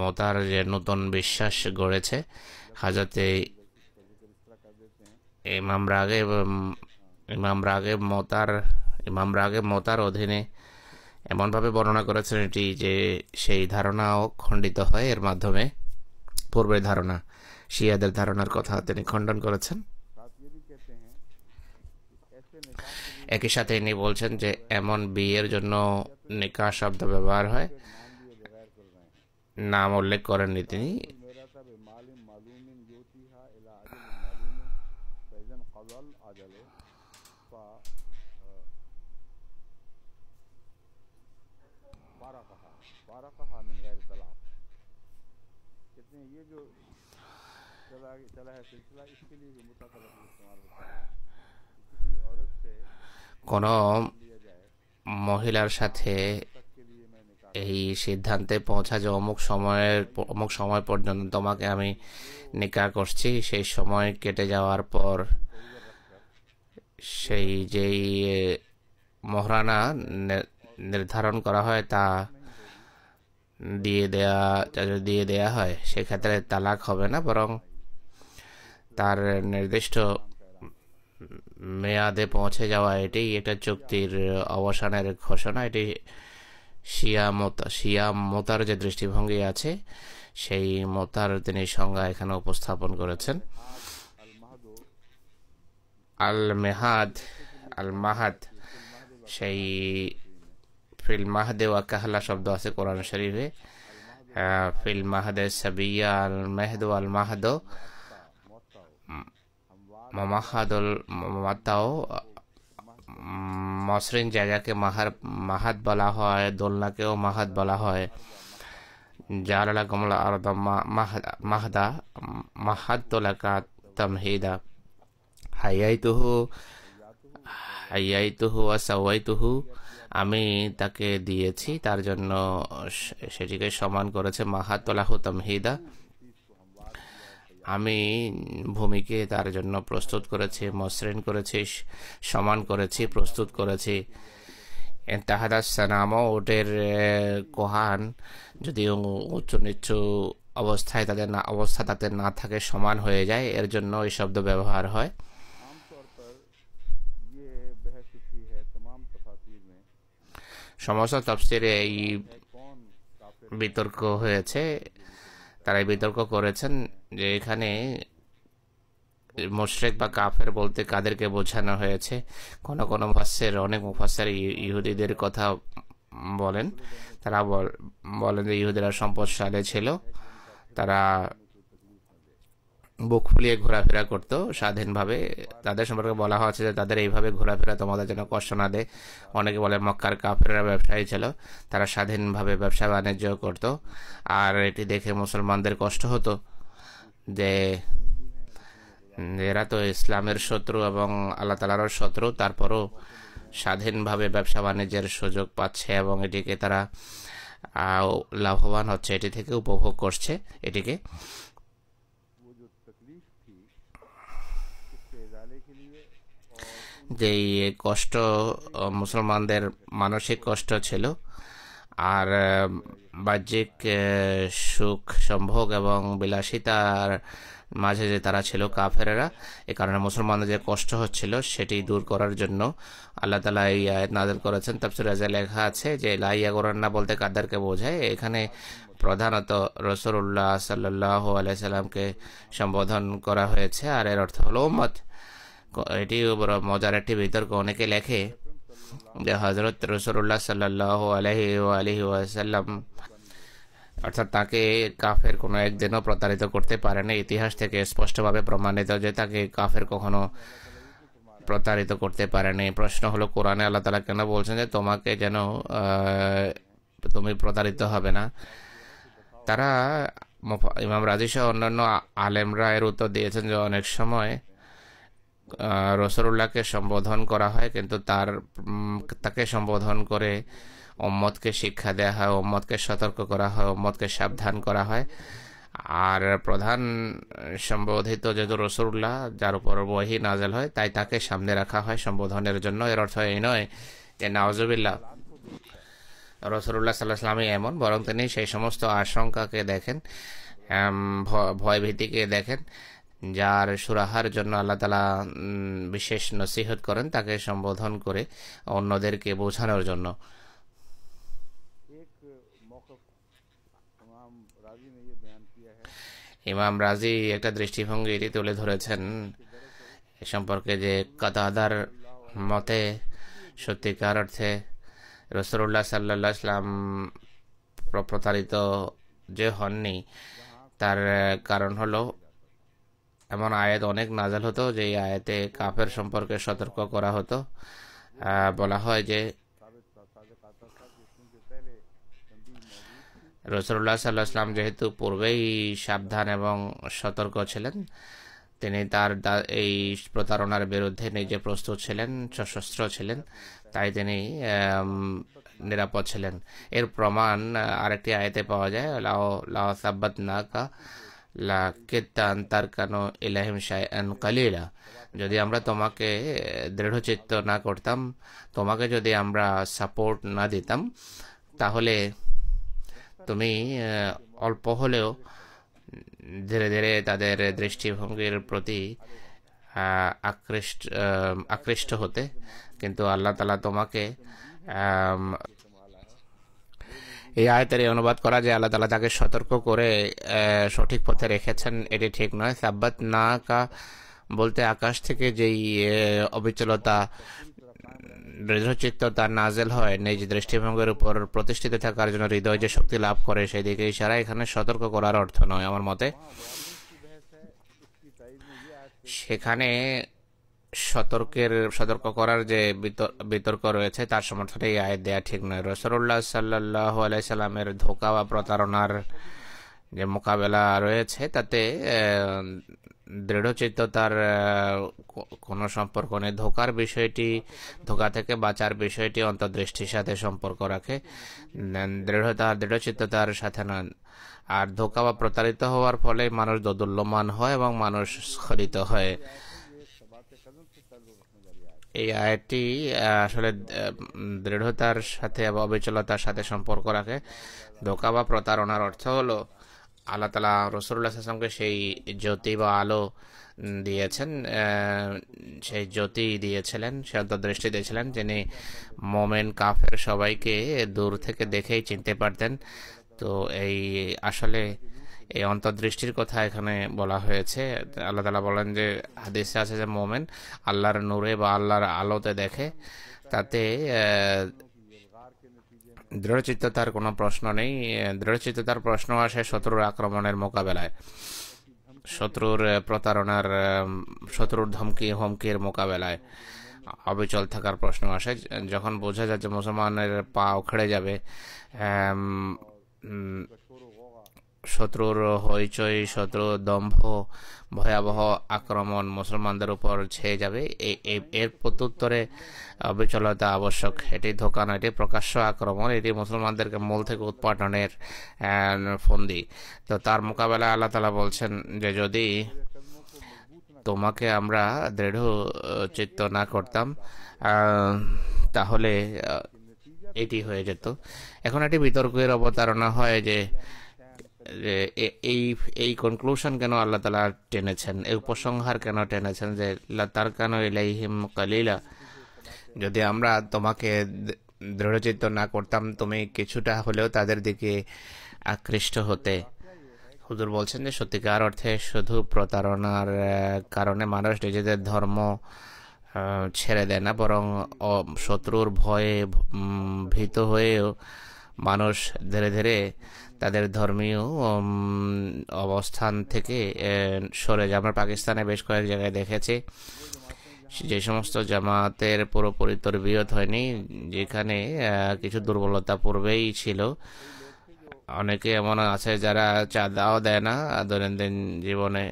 মোতার যে নতুন বিশ্বাস গড়েছে হাজাতে ইমাম রাগে ইমাম রাগে মোতার ইমাম রাগে মোতার অধীনে এমনভাবে বর্ণনা করেছেন এটি যে সেই ধারণাও খণ্ডিত হয় এর মাধ্যমে পূর্বের ধারণা শিয়াদের ধারণার কথা তিনি খণ্ডন করেছেন একই সাথে ইনি বলছেন যে এমন বিয়ের জন্য নিকা শব্দ ব্যবহার হয় নাম উল্লেখ করেননি তিনি ये जो चला चला है सिलसिला इसके लिए भी मुताबिक इस्तेमाल होता है কোনো মহিলার সাথে এই সিদ্ধান্তে পৌঁছা যে অমুক সময়ের অমুক সময় পর্যন্ত তোমাকে আমি নিকা করছি সেই সময় কেটে যাওয়ার পর সেই যেই মহরানা নির্ধারণ করা হয় তা দিয়ে দেয়া দিয়ে দেয়া হয় সেক্ষেত্রে তালাক হবে না বরং তার নির্দিষ্ট মেয়াদে পৌঁছে যাওয়া এটাই এটা চুক্তির অবসানের ঘোষণা এটি শিয়া মোতা শিয়া মোতার যে দৃষ্টিভঙ্গি আছে সেই মোতার তিনি সংজ্ঞা এখানে উপস্থাপন করেছেন আল মেহাদ আল মাহাদ সেই ফিল মাহাদে ওয়া কাহলা শব্দ আছে কোরআন শরীফে ফিল মাহাদে সাবিয়া আল মেহদ আল মাহাদ মামাহাদল মাতাও মসৃণ জায়গাকে মাহার মাহাত বলা হয় দোলনাকেও মাহাত বলা হয় জালালা কমলা আর মাহদা মাহাদ্দোলাকা তামহিদা হাইয়াইতুহু হাইয়াইতুহু আসাওয়াইতুহু আমি তাকে দিয়েছি তার জন্য সেটিকে সমান করেছে মাহাতলাহু তামহিদা আমি ভূমিকে তার জন্য প্রস্তুত করেছি মসৃণ করেছি সমান করেছি প্রস্তুত করেছি তাহাদাস সানামও ওটের কোহান যদি উচ্চ নিচু অবস্থায় তাদের না অবস্থা তাতে না থাকে সমান হয়ে যায় এর জন্য এই শব্দ ব্যবহার হয় সমস্ত তফসিরে এই বিতর্ক হয়েছে তারা বিতর্ক করেছেন যে এখানে মোশরেক বা কাফের বলতে কাদেরকে বোঝানো হয়েছে কোনো কোনো ভাষ্যের অনেক মুফাসের ইহুদিদের কথা বলেন তারা বলেন যে ইহুদিরা সম্পদশালী ছিল তারা বুক ফুলিয়ে ঘোরাফেরা করতো স্বাধীনভাবে তাদের সম্পর্কে বলা হয়েছে যে তাদের এইভাবে ঘোরাফেরা তোমাদের যেন কষ্ট না দেয় অনেকে বলে মক্কার কাফেরা ব্যবসায়ী ছিল তারা স্বাধীনভাবে ব্যবসা বাণিজ্য করত আর এটি দেখে মুসলমানদের কষ্ট হতো যে এরা তো ইসলামের শত্রু এবং আল্লাহ তালারও শত্রু তারপরও স্বাধীনভাবে ব্যবসা বাণিজ্যের সুযোগ পাচ্ছে এবং এটিকে তারা লাভবান হচ্ছে এটি থেকে উপভোগ করছে এটিকে যেই কষ্ট মুসলমানদের মানসিক কষ্ট ছিল আর বাহ্যিক সুখ সম্ভোগ এবং বিলাসিতার মাঝে যে তারা ছিল কাফেরেরা এ কারণে মুসলমানদের যে কষ্ট হচ্ছিল সেটি দূর করার জন্য আল্লাহ তালা এই আয়াত নাজল করেছেন রাজা লেখা আছে যে লাইয়া গোরান্না বলতে কাদারকে বোঝায় এখানে প্রধানত রসুল্লাহ সাল্লাহ আলাইসাল্লামকে সম্বোধন করা হয়েছে আর এর অর্থ হলো ওম্মত এটি বড় মজার একটি বিতর্ক অনেকে লেখে যে হজরত রসুল্লাহ সাল্লাহ আলহি ও আলহি ওয়াসাল্লাম অর্থাৎ তাকে কাফের কোনো একদিনও প্রতারিত করতে পারেনি ইতিহাস থেকে স্পষ্টভাবে প্রমাণিত যে তাকে কাফের কখনো প্রতারিত করতে পারেনি প্রশ্ন হলো কোরআনে আল্লাহ তালা কেন বলছেন যে তোমাকে যেন তুমি প্রতারিত হবে না তারা ইমাম রাজি সহ অন্যান্য আলেমরা এর উত্তর দিয়েছেন যে অনেক সময় রসরুল্লাহকে সম্বোধন করা হয় কিন্তু তার তাকে সম্বোধন করে ওম্মদকে শিক্ষা দেওয়া হয় ওম্মদকে সতর্ক করা হয় ওম্মদকে সাবধান করা হয় আর প্রধান সম্বোধিত যেহেতু রসরুল্লাহ যার উপর বহি নাজেল হয় তাই তাকে সামনে রাখা হয় সম্বোধনের জন্য এর অর্থ এই নয় যে নওয়াজবিল্লা রসরুল্লাহ সাল্লাহ সাল্লামই এমন বরং তিনি সেই সমস্ত আশঙ্কাকে দেখেন ভয়ভীতিকে দেখেন যার সুরাহার জন্য আল্লাহ তালা বিশেষ নসিহত করেন তাকে সম্বোধন করে অন্যদেরকে বোঝানোর জন্য ইমাম রাজি একটা দৃষ্টিভঙ্গি এটি তুলে ধরেছেন এ সম্পর্কে যে কাতাদার মতে সত্যিকার অর্থে রসরুল্লাহ সাল্লা ইসলাম প্রতারিত যে হননি তার কারণ হলো এমন আয়াত অনেক নাজাল হতো যে আয়াতে কাফের সম্পর্কে সতর্ক করা হতো বলা হয় যে রসুল্লাহ সাল্লাহ ইসলাম যেহেতু পূর্বেই সাবধান এবং সতর্ক ছিলেন তিনি তার এই প্রতারণার বিরুদ্ধে নিজে প্রস্তুত ছিলেন সশস্ত্র ছিলেন তাই তিনি নিরাপদ ছিলেন এর প্রমাণ আরেকটি আয়তে পাওয়া যায় লাও লাও সাব্বাত কা লা কেতান তারকানো ইলাহিম ইলাহিম এন কালিলা যদি আমরা তোমাকে দৃঢ়চিত্ত না করতাম তোমাকে যদি আমরা সাপোর্ট না দিতাম তাহলে তুমি অল্প হলেও ধীরে ধীরে তাদের দৃষ্টিভঙ্গির প্রতি আকৃষ্ট আকৃষ্ট হতে কিন্তু আল্লাহ তালা তোমাকে এই এই অনুবাদ করা যে আল্লাহ তালা তাকে সতর্ক করে সঠিক পথে রেখেছেন এটি ঠিক নয় সাব্বাত না কা বলতে আকাশ থেকে যেই অবিচলতা দৃঢ়চিত্ততা নাজেল হয় নিজ দৃষ্টিভঙ্গের উপর প্রতিষ্ঠিত থাকার জন্য হৃদয় যে শক্তি লাভ করে দিকে ইশারা এখানে সতর্ক করার অর্থ নয় আমার মতে সেখানে সতর্কের সতর্ক করার যে বিতর্ক রয়েছে তার সমর্থনে এই আয়াত দেয়া ঠিক নয় রসরুল্লাহ সাল্লাহ আলাইসাল্লামের ধোকা বা প্রতারণার যে মোকাবেলা রয়েছে তাতে দৃঢ়চিত্ততার কোনো সম্পর্ক নেই ধোকার বিষয়টি ধোকা থেকে বাঁচার বিষয়টি অন্তর্দৃষ্টির সাথে সম্পর্ক রাখে দৃঢ়তা দৃঢ়চিত্ততার সাথে না আর ধোকা বা প্রতারিত হওয়ার ফলে মানুষ দোদুল্যমান হয় এবং মানুষ স্খলিত হয় এই আয়াতটি আসলে দৃঢ়তার সাথে বা অবিচলতার সাথে সম্পর্ক রাখে ধোকা বা প্রতারণার অর্থ হলো আল্লাহ তালা রসুল্লাহ আসলামকে সেই জ্যোতি বা আলো দিয়েছেন সেই জ্যোতি দিয়েছিলেন সে অন্তর্দৃষ্টি দিয়েছিলেন যিনি মোমেন কাফের সবাইকে দূর থেকে দেখেই চিনতে পারতেন তো এই আসলে এই অন্তর্দৃষ্টির কথা এখানে বলা হয়েছে আল্লাহ তালা বলেন যে হাদিসে আছে যে মোমেন আল্লাহর নূরে বা আল্লাহর আলোতে দেখে তাতে দৃঢ়চিত্ততার কোনো প্রশ্ন নেই দৃঢ়চিত্ততার প্রশ্ন আসে শত্রুর আক্রমণের মোকাবেলায় শত্রুর প্রতারণার শত্রুর ধমকি হুমকির মোকাবেলায় অবিচল থাকার প্রশ্ন আসে যখন বোঝা যায় যে মুসলমানের পা উখড়ে যাবে শত্রুর হইচই শত্রু দম্ভ ভয়াবহ আক্রমণ মুসলমানদের উপর ছেয়ে যাবে এর প্রত্যুত্তরে বিচলতা আবশ্যক এটি ধোকা নয় এটি প্রকাশ্য আক্রমণ এটি মুসলমানদেরকে মূল থেকে উৎপাটনের ফন্দি তো তার মোকাবেলায় আল্লাহ তালা বলছেন যে যদি তোমাকে আমরা দৃঢ় চিত্ত না করতাম তাহলে এটি হয়ে যেত এখন একটি বিতর্কের অবতারণা হয় যে এই এই কনক্লুশন কেন আল্লাহ তালা টেনেছেন এই উপসংহার কেন টেনেছেন যে তার কেন ইলাইহিম কালিলা যদি আমরা তোমাকে দৃঢ়চিত্ত না করতাম তুমি কিছুটা হলেও তাদের দিকে আকৃষ্ট হতে হুজুর বলছেন যে সত্যিকার অর্থে শুধু প্রতারণার কারণে মানুষ নিজেদের ধর্ম ছেড়ে দেয় না বরং শত্রুর ভয়ে ভীত হয়েও মানুষ ধীরে ধীরে তাদের ধর্মীয় অবস্থান থেকে সরে আমরা পাকিস্তানে বেশ কয়েক জায়গায় দেখেছি যে সমস্ত জামাতের পুরোপুরি তরবিয়ত হয়নি যেখানে কিছু দুর্বলতা পূর্বেই ছিল অনেকে এমন আছে যারা চাঁদাও দেয় না দৈনন্দিন জীবনে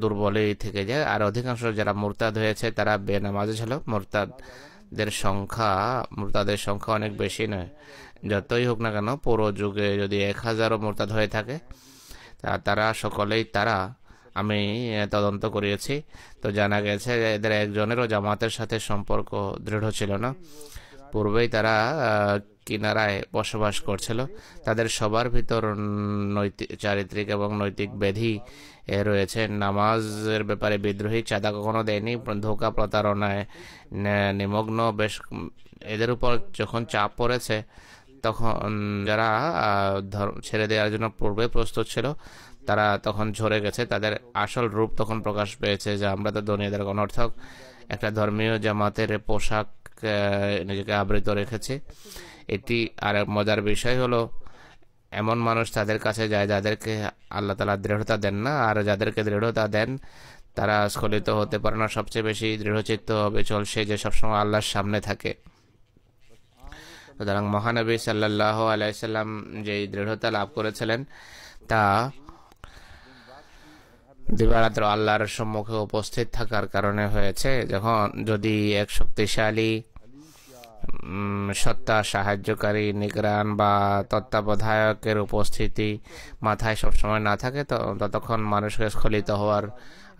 দুর্বলই থেকে যায় আর অধিকাংশ যারা মোরতাদ হয়েছে তারা বেনামাজে ছিল মোরতাদদের সংখ্যা মোরতাদের সংখ্যা অনেক বেশি নয় যতই হোক না কেন পুরো যুগে যদি এক হাজারও মোরতাদ হয়ে থাকে তা তারা সকলেই তারা আমি তদন্ত করিয়েছি তো জানা গেছে এদের একজনেরও জামাতের সাথে সম্পর্ক দৃঢ় ছিল না পূর্বেই তারা কিনারায় বসবাস করছিল তাদের সবার ভিতর নৈতিক চারিত্রিক এবং নৈতিক ব্যাধি রয়েছে নামাজের ব্যাপারে বিদ্রোহী চাঁদা কখনো দেয়নি ধোকা প্রতারণায় নিমগ্ন বেশ এদের উপর যখন চাপ পড়েছে তখন যারা ছেড়ে দেওয়ার জন্য পূর্বে প্রস্তুত ছিল তারা তখন ঝরে গেছে তাদের আসল রূপ তখন প্রকাশ পেয়েছে যে আমরা তো দনিয়াদের অনর্থক একটা ধর্মীয় জামাতের পোশাক নিজেকে আবৃত রেখেছে এটি আর মজার বিষয় হলো এমন মানুষ তাদের কাছে যায় যাদেরকে আল্লাহ তালা দৃঢ়তা দেন না আর যাদেরকে দৃঢ়তা দেন তারা স্খলিত হতে পারে না সবচেয়ে বেশি দৃঢ়চিত্ত হবে চল সে যে সবসময় আল্লাহর সামনে থাকে সুতরাং মহানবী সাল্লাহ আলাইসাল্লাম যে দৃঢ়তা লাভ করেছিলেন তা দিবারাত্র আল্লাহর সম্মুখে উপস্থিত থাকার কারণে হয়েছে যখন যদি এক শক্তিশালী সত্তা সাহায্যকারী নিগ্রান বা তত্ত্বাবধায়কের উপস্থিতি মাথায় সবসময় না থাকে তো ততক্ষণ মানুষকে স্খলিত হওয়ার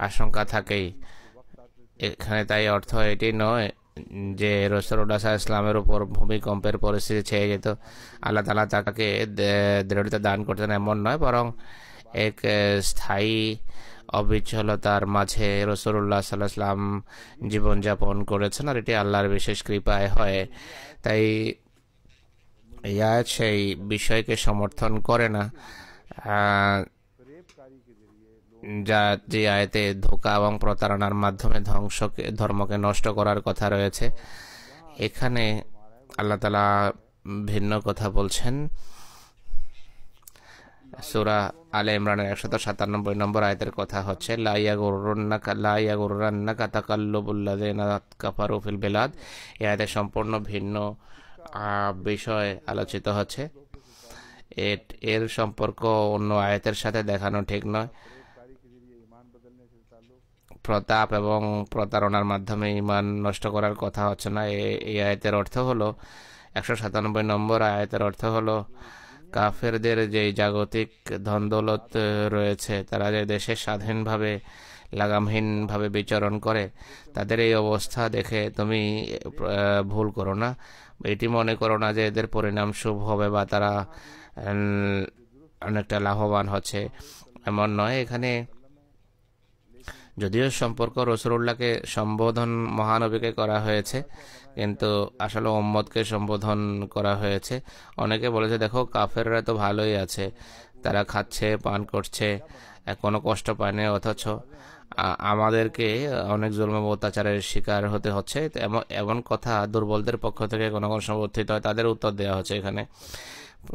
আশঙ্কা থাকেই এখানে তাই অর্থ এটি নয় যে রসরুল্লাহ সাহা ইসলামের উপর ভূমিকম্পের পরিস্থিতি ছেয়ে যেত আল্লাহ তালা তাকে দৃঢ়তা দান করতেন এমন নয় বরং এক স্থায়ী অবিচ্ছলতার মাঝে রসরুল্লাহ সাল্লাহ ইসলাম জীবনযাপন করেছেন আর এটি আল্লাহর বিশেষ কৃপায় হয় তাই ইয়া সেই বিষয়কে সমর্থন করে না যা যে আয়তে ধোকা এবং প্রতারণার মাধ্যমে ধ্বংসকে ধর্মকে নষ্ট করার কথা রয়েছে এখানে আল্লাহ তালা ভিন্ন কথা বলছেন সুরা আলে ইমরানের একশত সাতানব্বই নম্বর আয়তের কথা হচ্ছে বেলাদ এ আয়তে সম্পূর্ণ ভিন্ন বিষয় আলোচিত হচ্ছে এর সম্পর্ক অন্য আয়তের সাথে দেখানো ঠিক নয় প্রতাপ এবং প্রতারণার মাধ্যমে ইমান নষ্ট করার কথা হচ্ছে না এই আয়তের অর্থ হলো একশো সাতানব্বই নম্বর আয়তের অর্থ হলো কাফেরদের যে জাগতিক ধন্দলত রয়েছে তারা যে দেশে স্বাধীনভাবে লাগামহীনভাবে বিচরণ করে তাদের এই অবস্থা দেখে তুমি ভুল করো না এটি মনে করো না যে এদের পরিণাম শুভ হবে বা তারা অনেকটা লাভবান হচ্ছে এমন নয় এখানে যদিও সম্পর্ক রসুল্লাহকে সম্বোধন মহানবীকে করা হয়েছে কিন্তু আসলে ওম্মদকে সম্বোধন করা হয়েছে অনেকে বলেছে দেখো কাফেররা তো ভালোই আছে তারা খাচ্ছে পান করছে কোনো কষ্ট পায় না অথচ আমাদেরকে অনেক জুলম অত্যাচারের শিকার হতে হচ্ছে এমন কথা দুর্বলদের পক্ষ থেকে কোনো কোনো সমর্থিত হয় তাদের উত্তর দেওয়া হচ্ছে এখানে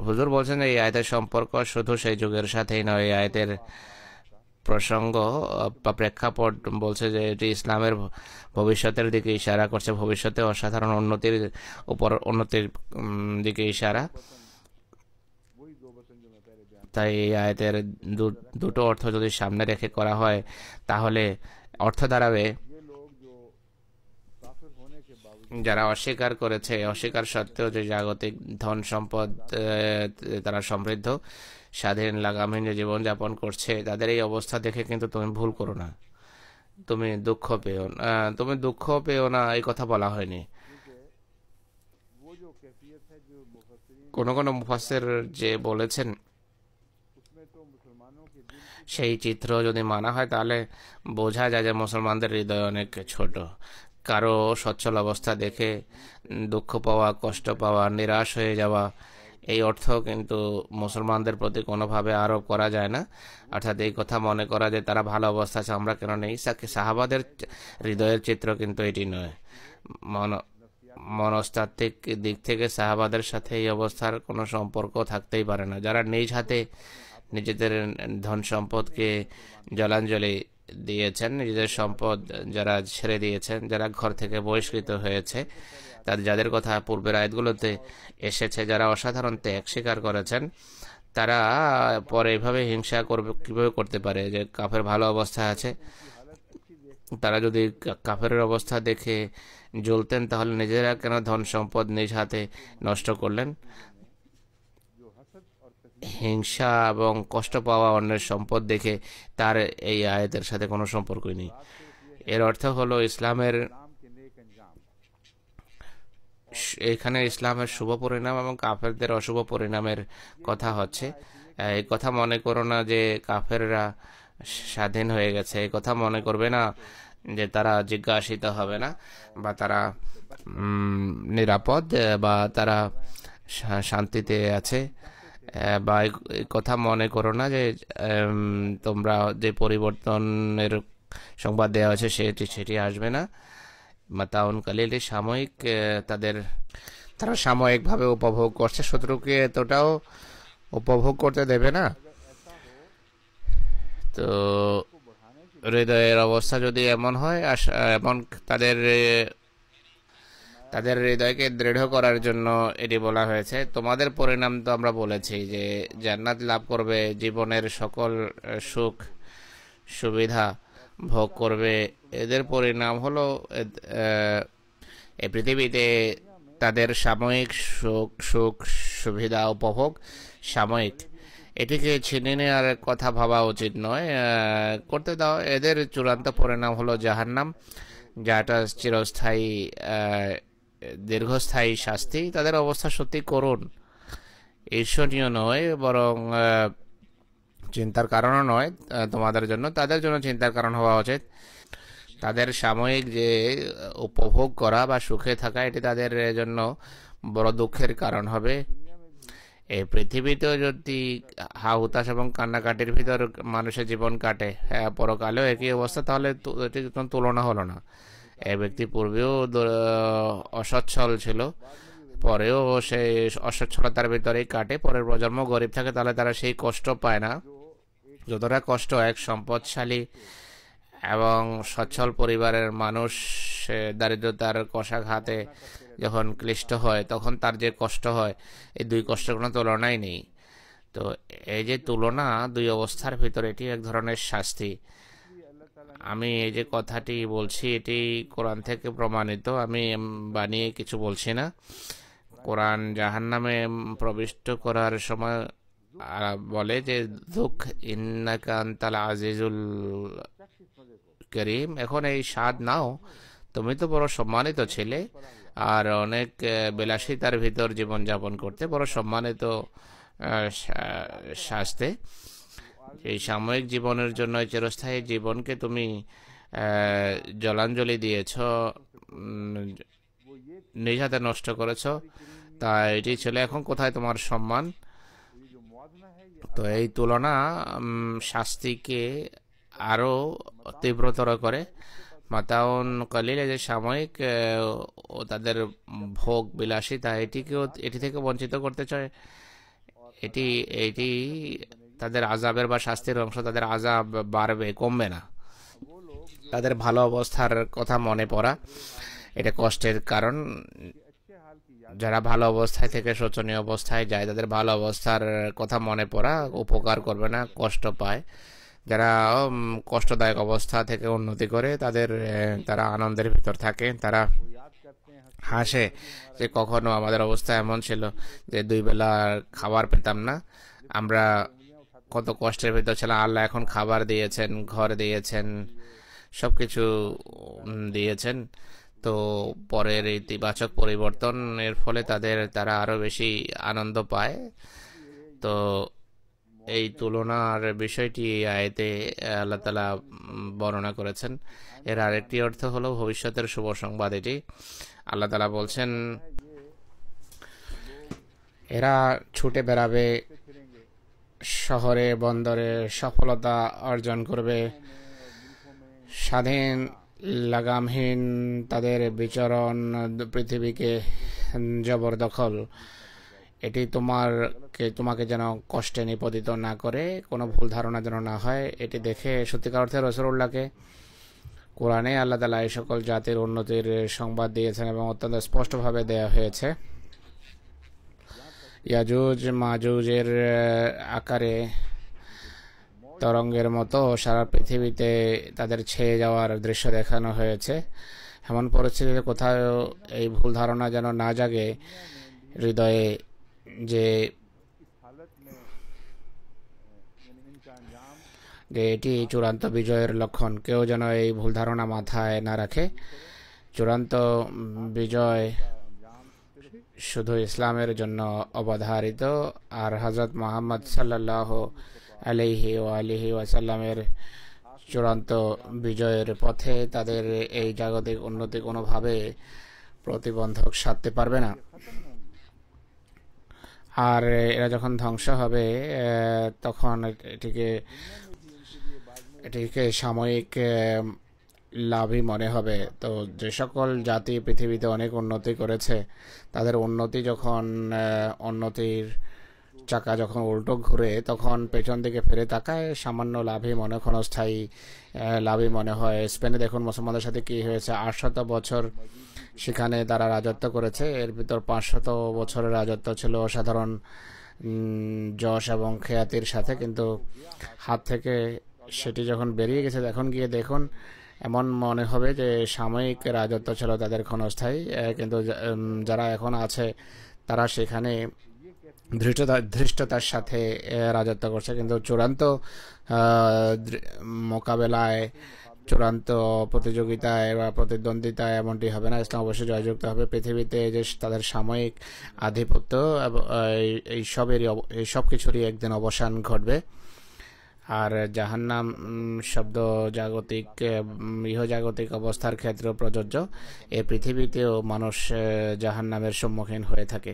হুজুর বলছেন এই আয়তের সম্পর্ক শুধু সেই যুগের সাথেই নয় এই আয়তের প্রসঙ্গ বা প্রেক্ষাপট বলছে যে এটি ইসলামের ভবিষ্যতের দিকে ইশারা করছে ভবিষ্যতে অসাধারণ উন্নতির উপর উন্নতির দিকে ইশারা তাই এই আয়তের দুটো অর্থ যদি সামনে রেখে করা হয় তাহলে অর্থ দাঁড়াবে যারা অস্বীকার করেছে অস্বীকার সত্ত্বেও যে জাগতিক ধন সম্পদ তারা সমৃদ্ধ স্বাধীন লাগামহীন যে জীবনযাপন করছে তাদের এই অবস্থা দেখে কিন্তু তুমি ভুল করো না তুমি দুঃখ পেও তুমি দুঃখ পেও না এই কথা বলা হয়নি কোন কোন মুফাসের যে বলেছেন সেই চিত্র যদি মানা হয় তাহলে বোঝা যায় যে মুসলমানদের হৃদয় অনেক ছোট কারো সচ্ছল অবস্থা দেখে দুঃখ পাওয়া কষ্ট পাওয়া নিরাশ হয়ে যাওয়া এই অর্থ কিন্তু মুসলমানদের প্রতি কোনোভাবে আরোপ করা যায় না অর্থাৎ এই কথা মনে করা যে তারা ভালো অবস্থা আছে আমরা কেন নেই সাহাবাদের হৃদয়ের চিত্র কিন্তু এটি নয় মন মনস্তাত্ত্বিক দিক থেকে সাহাবাদের সাথে এই অবস্থার কোনো সম্পর্ক থাকতেই পারে না যারা নিজ হাতে নিজেদের ধন সম্পদকে জলাঞ্জলি দিয়েছেন নিজেদের সম্পদ যারা ছেড়ে দিয়েছেন যারা ঘর থেকে বহিষ্কৃত হয়েছে তাদের যাদের কথা পূর্বের আয়াতগুলোতে এসেছে যারা অসাধারণ ত্যাগ স্বীকার করেছেন তারা পরে এভাবে হিংসা করবে কীভাবে করতে পারে যে কাফের ভালো অবস্থা আছে তারা যদি কাফের অবস্থা দেখে জ্বলতেন তাহলে নিজেরা কেন ধন সম্পদ নিজ হাতে নষ্ট করলেন হিংসা এবং কষ্ট পাওয়া অন্যের সম্পদ দেখে তার এই আয়াতের সাথে কোনো সম্পর্কই নেই এর অর্থ হলো ইসলামের এখানে ইসলামের শুভ পরিণাম এবং কাফেরদের অশুভ পরিণামের কথা হচ্ছে এই কথা মনে করো না যে কাফেররা স্বাধীন হয়ে গেছে এই কথা মনে করবে না যে তারা জিজ্ঞাসিত হবে না বা তারা নিরাপদ বা তারা শান্তিতে আছে বা কথা মনে করো না যে তোমরা যে পরিবর্তনের সংবাদ দেওয়া হয়েছে সেটি সেটি আসবে না মাতাউন কালিলে সাময়িক তাদের তারা সাময়িকভাবে উপভোগ করছে শত্রুকে এতটাও উপভোগ করতে দেবে না তো হৃদয়ের অবস্থা যদি এমন হয় এমন তাদের তাদের হৃদয়কে দৃঢ় করার জন্য এটি বলা হয়েছে তোমাদের পরিণাম তো আমরা বলেছি যে জান্নাত লাভ করবে জীবনের সকল সুখ সুবিধা ভোগ করবে এদের পরিণাম হলো এ পৃথিবীতে তাদের সাময়িক সুখ সুখ সুবিধা উপভোগ সাময়িক এটিকে ছিনিয়ে নেওয়ার কথা ভাবা উচিত নয় করতে দাও এদের চূড়ান্ত পরিণাম হলো নাম যাটা চিরস্থায়ী দীর্ঘস্থায়ী শাস্তি তাদের অবস্থা সত্যি করুন ঈর্ষণীয় নয় বরং চিন্তার কারণও নয় তোমাদের জন্য তাদের জন্য চিন্তার কারণ হওয়া উচিত তাদের সাময়িক যে উপভোগ করা বা সুখে থাকা এটি তাদের জন্য বড় দুঃখের কারণ হবে এই পৃথিবীতেও যদি হা হুতাশ এবং কান্নাকাটির ভিতর মানুষের জীবন কাটে হ্যাঁ পরকালেও একই অবস্থা তাহলে এটির কোনো তুলনা হলো না এ ব্যক্তি পূর্বেও অসচ্ছল ছিল পরেও সেই অসচ্ছলতার ভিতরেই কাটে পরের প্রজন্ম গরিব থাকে তাহলে তারা সেই কষ্ট পায় না যতটা কষ্ট এক সম্পদশালী এবং সচ্ছল পরিবারের মানুষ দারিদ্রতার কষাঘাতে যখন ক্লিষ্ট হয় তখন তার যে কষ্ট হয় এই দুই কষ্ট কোনো তুলনাই নেই তো এই যে তুলনা দুই অবস্থার ভিতরে এটি এক ধরনের শাস্তি আমি এই যে কথাটি বলছি এটি কোরআন থেকে প্রমাণিত আমি বানিয়ে কিছু বলছি না কোরআন জাহান নামে প্রবিষ্ট করার সময় বলে যে দুঃখ ইন্নাকান্তাল আজিজুল করিম এখন এই স্বাদ নাও তুমি তো বড় সম্মানিত ছেলে আর অনেক বিলাসিতার ভিতর জীবনযাপন করতে বড় সম্মানিত শাস্তে এই সাময়িক জীবনের জন্য চিরস্থায়ী জীবনকে তুমি জলাঞ্জলি দিয়েছ নিজ হাতে নষ্ট করেছ তা এটি ছেলে এখন কোথায় তোমার সম্মান তো এই তুলনা শাস্তিকে আরও তীব্রতর করে মাতাউন কলিলে যে সাময়িক ও তাদের ভোগ বিলাসিতা এটিকেও এটি থেকে বঞ্চিত করতে চায় এটি এটি তাদের আজাবের বা শাস্তির অংশ তাদের আজাব বাড়বে কমবে না তাদের ভালো অবস্থার কথা মনে পড়া এটা কষ্টের কারণ যারা ভালো অবস্থায় থেকে শোচনীয় অবস্থায় যায় তাদের ভালো অবস্থার কথা মনে পড়া উপকার করবে না কষ্ট পায় যারা কষ্টদায়ক অবস্থা থেকে উন্নতি করে তাদের তারা আনন্দের ভিতর থাকে তারা হাসে যে কখনো আমাদের অবস্থা এমন ছিল যে দুই বেলা খাবার পেতাম না আমরা কত কষ্টের ভিতর ছিলাম আল্লাহ এখন খাবার দিয়েছেন ঘর দিয়েছেন সব কিছু দিয়েছেন তো পরের ইতিবাচক পরিবর্তনের ফলে তাদের তারা আরও বেশি আনন্দ পায় তো এই তুলনার বিষয়টি আয়তে আল্লাহ তালা বর্ণনা করেছেন এর আরেকটি অর্থ হলো ভবিষ্যতের শুভ সংবাদ এটি আল্লাহ তালা বলছেন এরা ছুটে বেড়াবে শহরে বন্দরে সফলতা অর্জন করবে স্বাধীন লাগামহীন তাদের বিচরণ পৃথিবীকে জবরদখল এটি তোমারকে তোমাকে যেন কষ্টে নিপতিত না করে কোনো ভুল ধারণা যেন না হয় এটি দেখে সত্যিকার অর্থে রসরুল্লাহকে কোরআনে আল্লাহ তালা এই সকল জাতির উন্নতির সংবাদ দিয়েছেন এবং অত্যন্ত স্পষ্টভাবে দেয়া হয়েছে ইয়াজুজ মাজুজের আকারে তরঙ্গের মতো সারা পৃথিবীতে তাদের ছেয়ে যাওয়ার দৃশ্য দেখানো হয়েছে এমন পরিস্থিতিতে কোথাও এই ভুল ধারণা যেন না জাগে হৃদয়ে যে যে এটি চূড়ান্ত বিজয়ের লক্ষণ কেউ যেন এই ভুল ধারণা মাথায় না রাখে চূড়ান্ত বিজয় শুধু ইসলামের জন্য অবধারিত আর হজরত মোহাম্মদ সাল্লাহ আলহি ও আলিহি ওয়াসাল্লামের চূড়ান্ত বিজয়ের পথে তাদের এই জাগতিক উন্নতি কোনোভাবে প্রতিবন্ধক সাধতে পারবে না আর এরা যখন ধ্বংস হবে তখন এটিকে এটিকে সাময়িক লাভই মনে হবে তো যে সকল জাতি পৃথিবীতে অনেক উন্নতি করেছে তাদের উন্নতি যখন উন্নতির চাকা যখন উল্টো ঘুরে তখন পেছন দিকে ফিরে তাকায় সামান্য লাভে মনে ক্ষণস্থায়ী লাভে মনে হয় স্পেনে দেখুন মুসলমানদের সাথে কি হয়েছে আটশত বছর সেখানে তারা রাজত্ব করেছে এর ভিতর পাঁচশত বছরের রাজত্ব ছিল সাধারণ যশ এবং খেয়াতির সাথে কিন্তু হাত থেকে সেটি যখন বেরিয়ে গেছে এখন গিয়ে দেখুন এমন মনে হবে যে সাময়িক রাজত্ব ছিল তাদের ক্ষণস্থায়ী কিন্তু যারা এখন আছে তারা সেখানে ধৃষ্টতা ধৃষ্টতার সাথে রাজত্ব করছে কিন্তু চূড়ান্ত মোকাবেলায় চূড়ান্ত প্রতিযোগিতায় বা প্রতিদ্বন্দ্বিতায় এমনটি হবে না ইসলাম অবশ্যই জয়যুক্ত হবে পৃথিবীতে যে তাদের সাময়িক আধিপত্য এই সবেরই এই সব কিছুরই একদিন অবসান ঘটবে আর জাহান্নাম শব্দ জাগতিক গৃহজাগতিক অবস্থার ক্ষেত্রে প্রযোজ্য এ পৃথিবীতেও মানুষ জাহান্নামের সম্মুখীন হয়ে থাকে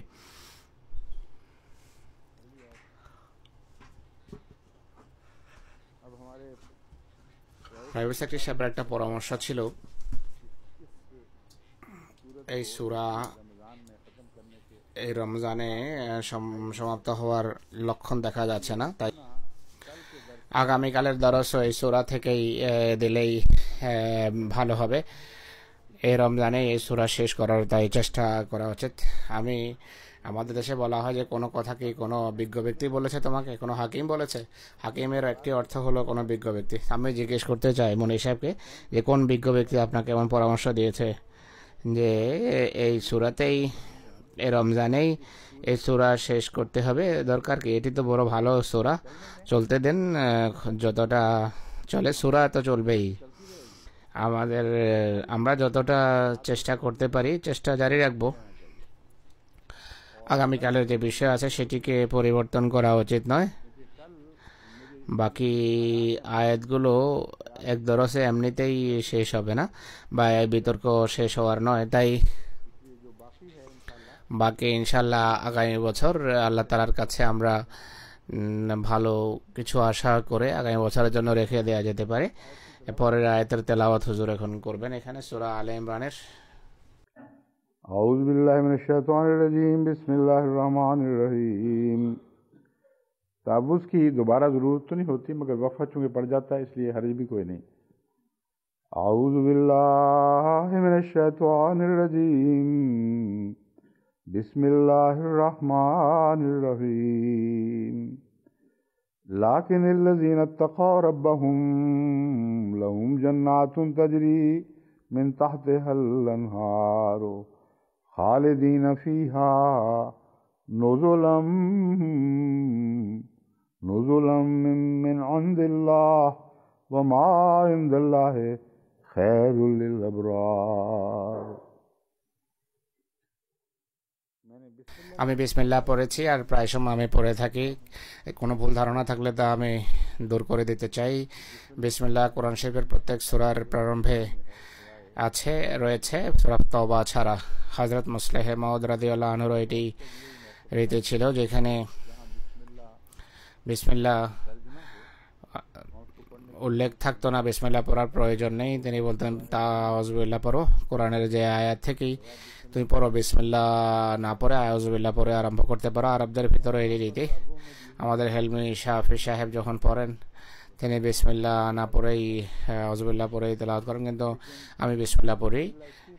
হাইওয়ে সেক্রেটারি সাহেবের একটা পরামর্শ ছিল এই সুরা এই রমজানে সমাপ্ত হওয়ার লক্ষণ দেখা যাচ্ছে না তাই আগামীকালের দরস এই সুরা থেকেই দিলেই ভালো হবে এই রমজানে এই সুরা শেষ করার তাই চেষ্টা করা উচিত আমি আমাদের দেশে বলা হয় যে কোনো কি কোনো বিজ্ঞ ব্যক্তি বলেছে তোমাকে কোনো হাকিম বলেছে হাকিমের একটি অর্থ হলো কোনো বিজ্ঞ ব্যক্তি আমি জিজ্ঞেস করতে চাই মনে সাহেবকে যে কোন বিজ্ঞ ব্যক্তি আপনাকে এমন পরামর্শ দিয়েছে যে এই সুরাতেই এ রমজানেই এই সুরা শেষ করতে হবে দরকার কি এটি তো বড় ভালো সুরা চলতে দেন যতটা চলে সুরা তো চলবেই আমাদের আমরা যতটা চেষ্টা করতে পারি চেষ্টা জারি রাখবো আগামীকালের যে বিষয় আছে সেটিকে পরিবর্তন করা উচিত নয় বাকি আয়াতগুলো এক দরসে এমনিতেই শেষ হবে না বা বিতর্ক শেষ হওয়ার নয় তাই বাকি ইনশাল্লাহ আগামী বছর আল্লাহ তালার কাছে আমরা ভালো কিছু আশা করে আগামী বছরের জন্য রেখে দেওয়া যেতে পারে পরের আয়াতের তেলাওয়াত হুজুর এখন করবেন এখানে সুরা আলে ইমরানের أعوذ بالله من الشيطان الرجيم بسم الله الرحمن الرحيم बिस्मिल्लाहिर्रहमानिर्रहीम کی دوبارہ ضرورت تو نہیں ہوتی مگر وقفہ چونکہ پڑ جاتا ہے اس لیے حرج بھی کوئی نہیں أعوذ بالله من الشيطان الرجيم بسم الله الرحمن الرحيم لكن الذين اتقوا ربهم لهم جنات تجري من تحتها الأنهار খালেদিন ফিহা নজলাম من, من عند ওয়া وما عند খায়রুল লিল আবরার আমি বিসমিল্লা পড়েছি আর প্রায় সময় আমি পড়ে থাকি কোনো ভুল ধারণা থাকলে তা আমি দূর করে দিতে চাই বিসমিল্লা কোরআন শরীফের প্রত্যেক সুরার প্রারম্ভে আছে রয়েছে সুরাব তবা ছাড়া হজরত মুসলেহ মহদ রাদিউল্লাহ আনহুর এটি রীতি ছিল যেখানে বিসমিল্লা উল্লেখ থাকতো না বিসমিল্লা পড়ার প্রয়োজন নেই তিনি বলতেন তা আওয়াজবিল্লা পড়ো কোরআনের যে আয়াত থেকেই তুমি পড়ো বিসমিল্লা না পড়ে আওয়াজবিল্লা পড়ে আরম্ভ করতে পারো আরবদের ভিতরে এই রীতি আমাদের হেলমি শাহি সাহেব যখন পড়েন তিনি বিসমিল্লা না পড়েই অজবুল্লাহ পড়েই তেলাওয়াত করেন কিন্তু আমি বিসমিল্লা পড়ি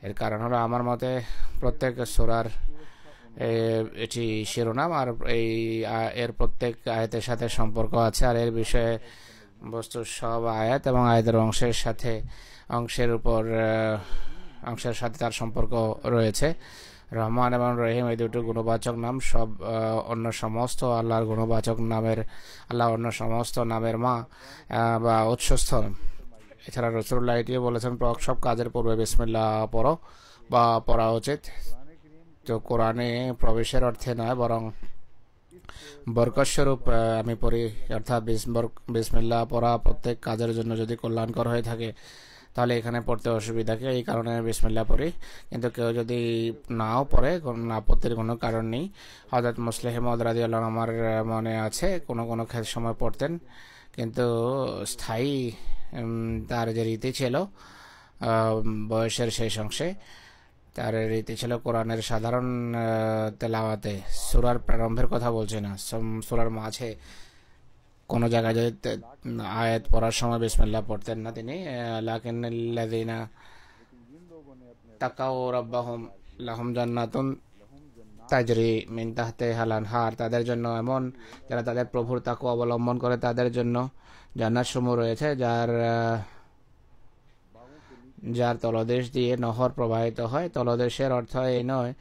এর কারণ হলো আমার মতে প্রত্যেক সোরার এটি শিরোনাম আর এই এর প্রত্যেক আয়াতের সাথে সম্পর্ক আছে আর এর বিষয়ে বস্তুর সব আয়াত এবং আয়াতের অংশের সাথে অংশের উপর অংশের সাথে তার সম্পর্ক রয়েছে রহমান এবং রহিম এই দুটো গুণবাচক নাম সব অন্য সমস্ত আল্লাহর গুণবাচক নামের আল্লাহ অন্য সমস্ত নামের মা বা উৎসস্থল এছাড়া রসুল্লাহ এটিও বলেছেন সব কাজের পূর্বে বিসমিল্লা পড়ো বা পড়া উচিত তো কোরআনে প্রবেশের অর্থে নয় বরং বরকস্বরূপ আমি পড়ি অর্থাৎ বিসমিল্লা পড়া প্রত্যেক কাজের জন্য যদি কল্যাণকর হয়ে থাকে তাহলে এখানে পড়তে অসুবিধা কি এই কারণে বিসমিল্লা পড়ি কিন্তু কেউ যদি নাও পড়ে না পড়তে কোনো কারণ নেই হজরত মুসলেহ রাজি আল্লাহ আমার মনে আছে কোনো কোনো সময় পড়তেন কিন্তু স্থায়ী তার যে রীতি ছিল বয়সের শেষ অংশে তার রীতি ছিল কোরআনের সাধারণ তেলাওয়াতে সুরার প্রারম্ভের কথা বলছে না সুরার মাঝে কোনো জায়গায় যদি আয়াত পড়ার সময় বিসমিল্লা পড়তেন না তিনি লাকিনা তাকাও রব্বাহম লাহম জান্নাতুন তাজরি মিন হালান হার তাদের জন্য এমন যারা তাদের প্রভুর তাকে অবলম্বন করে তাদের জন্য জান্নার সমূহ রয়েছে যার যার তলদেশ দিয়ে নহর প্রবাহিত হয় তলদেশের অর্থ এই নয়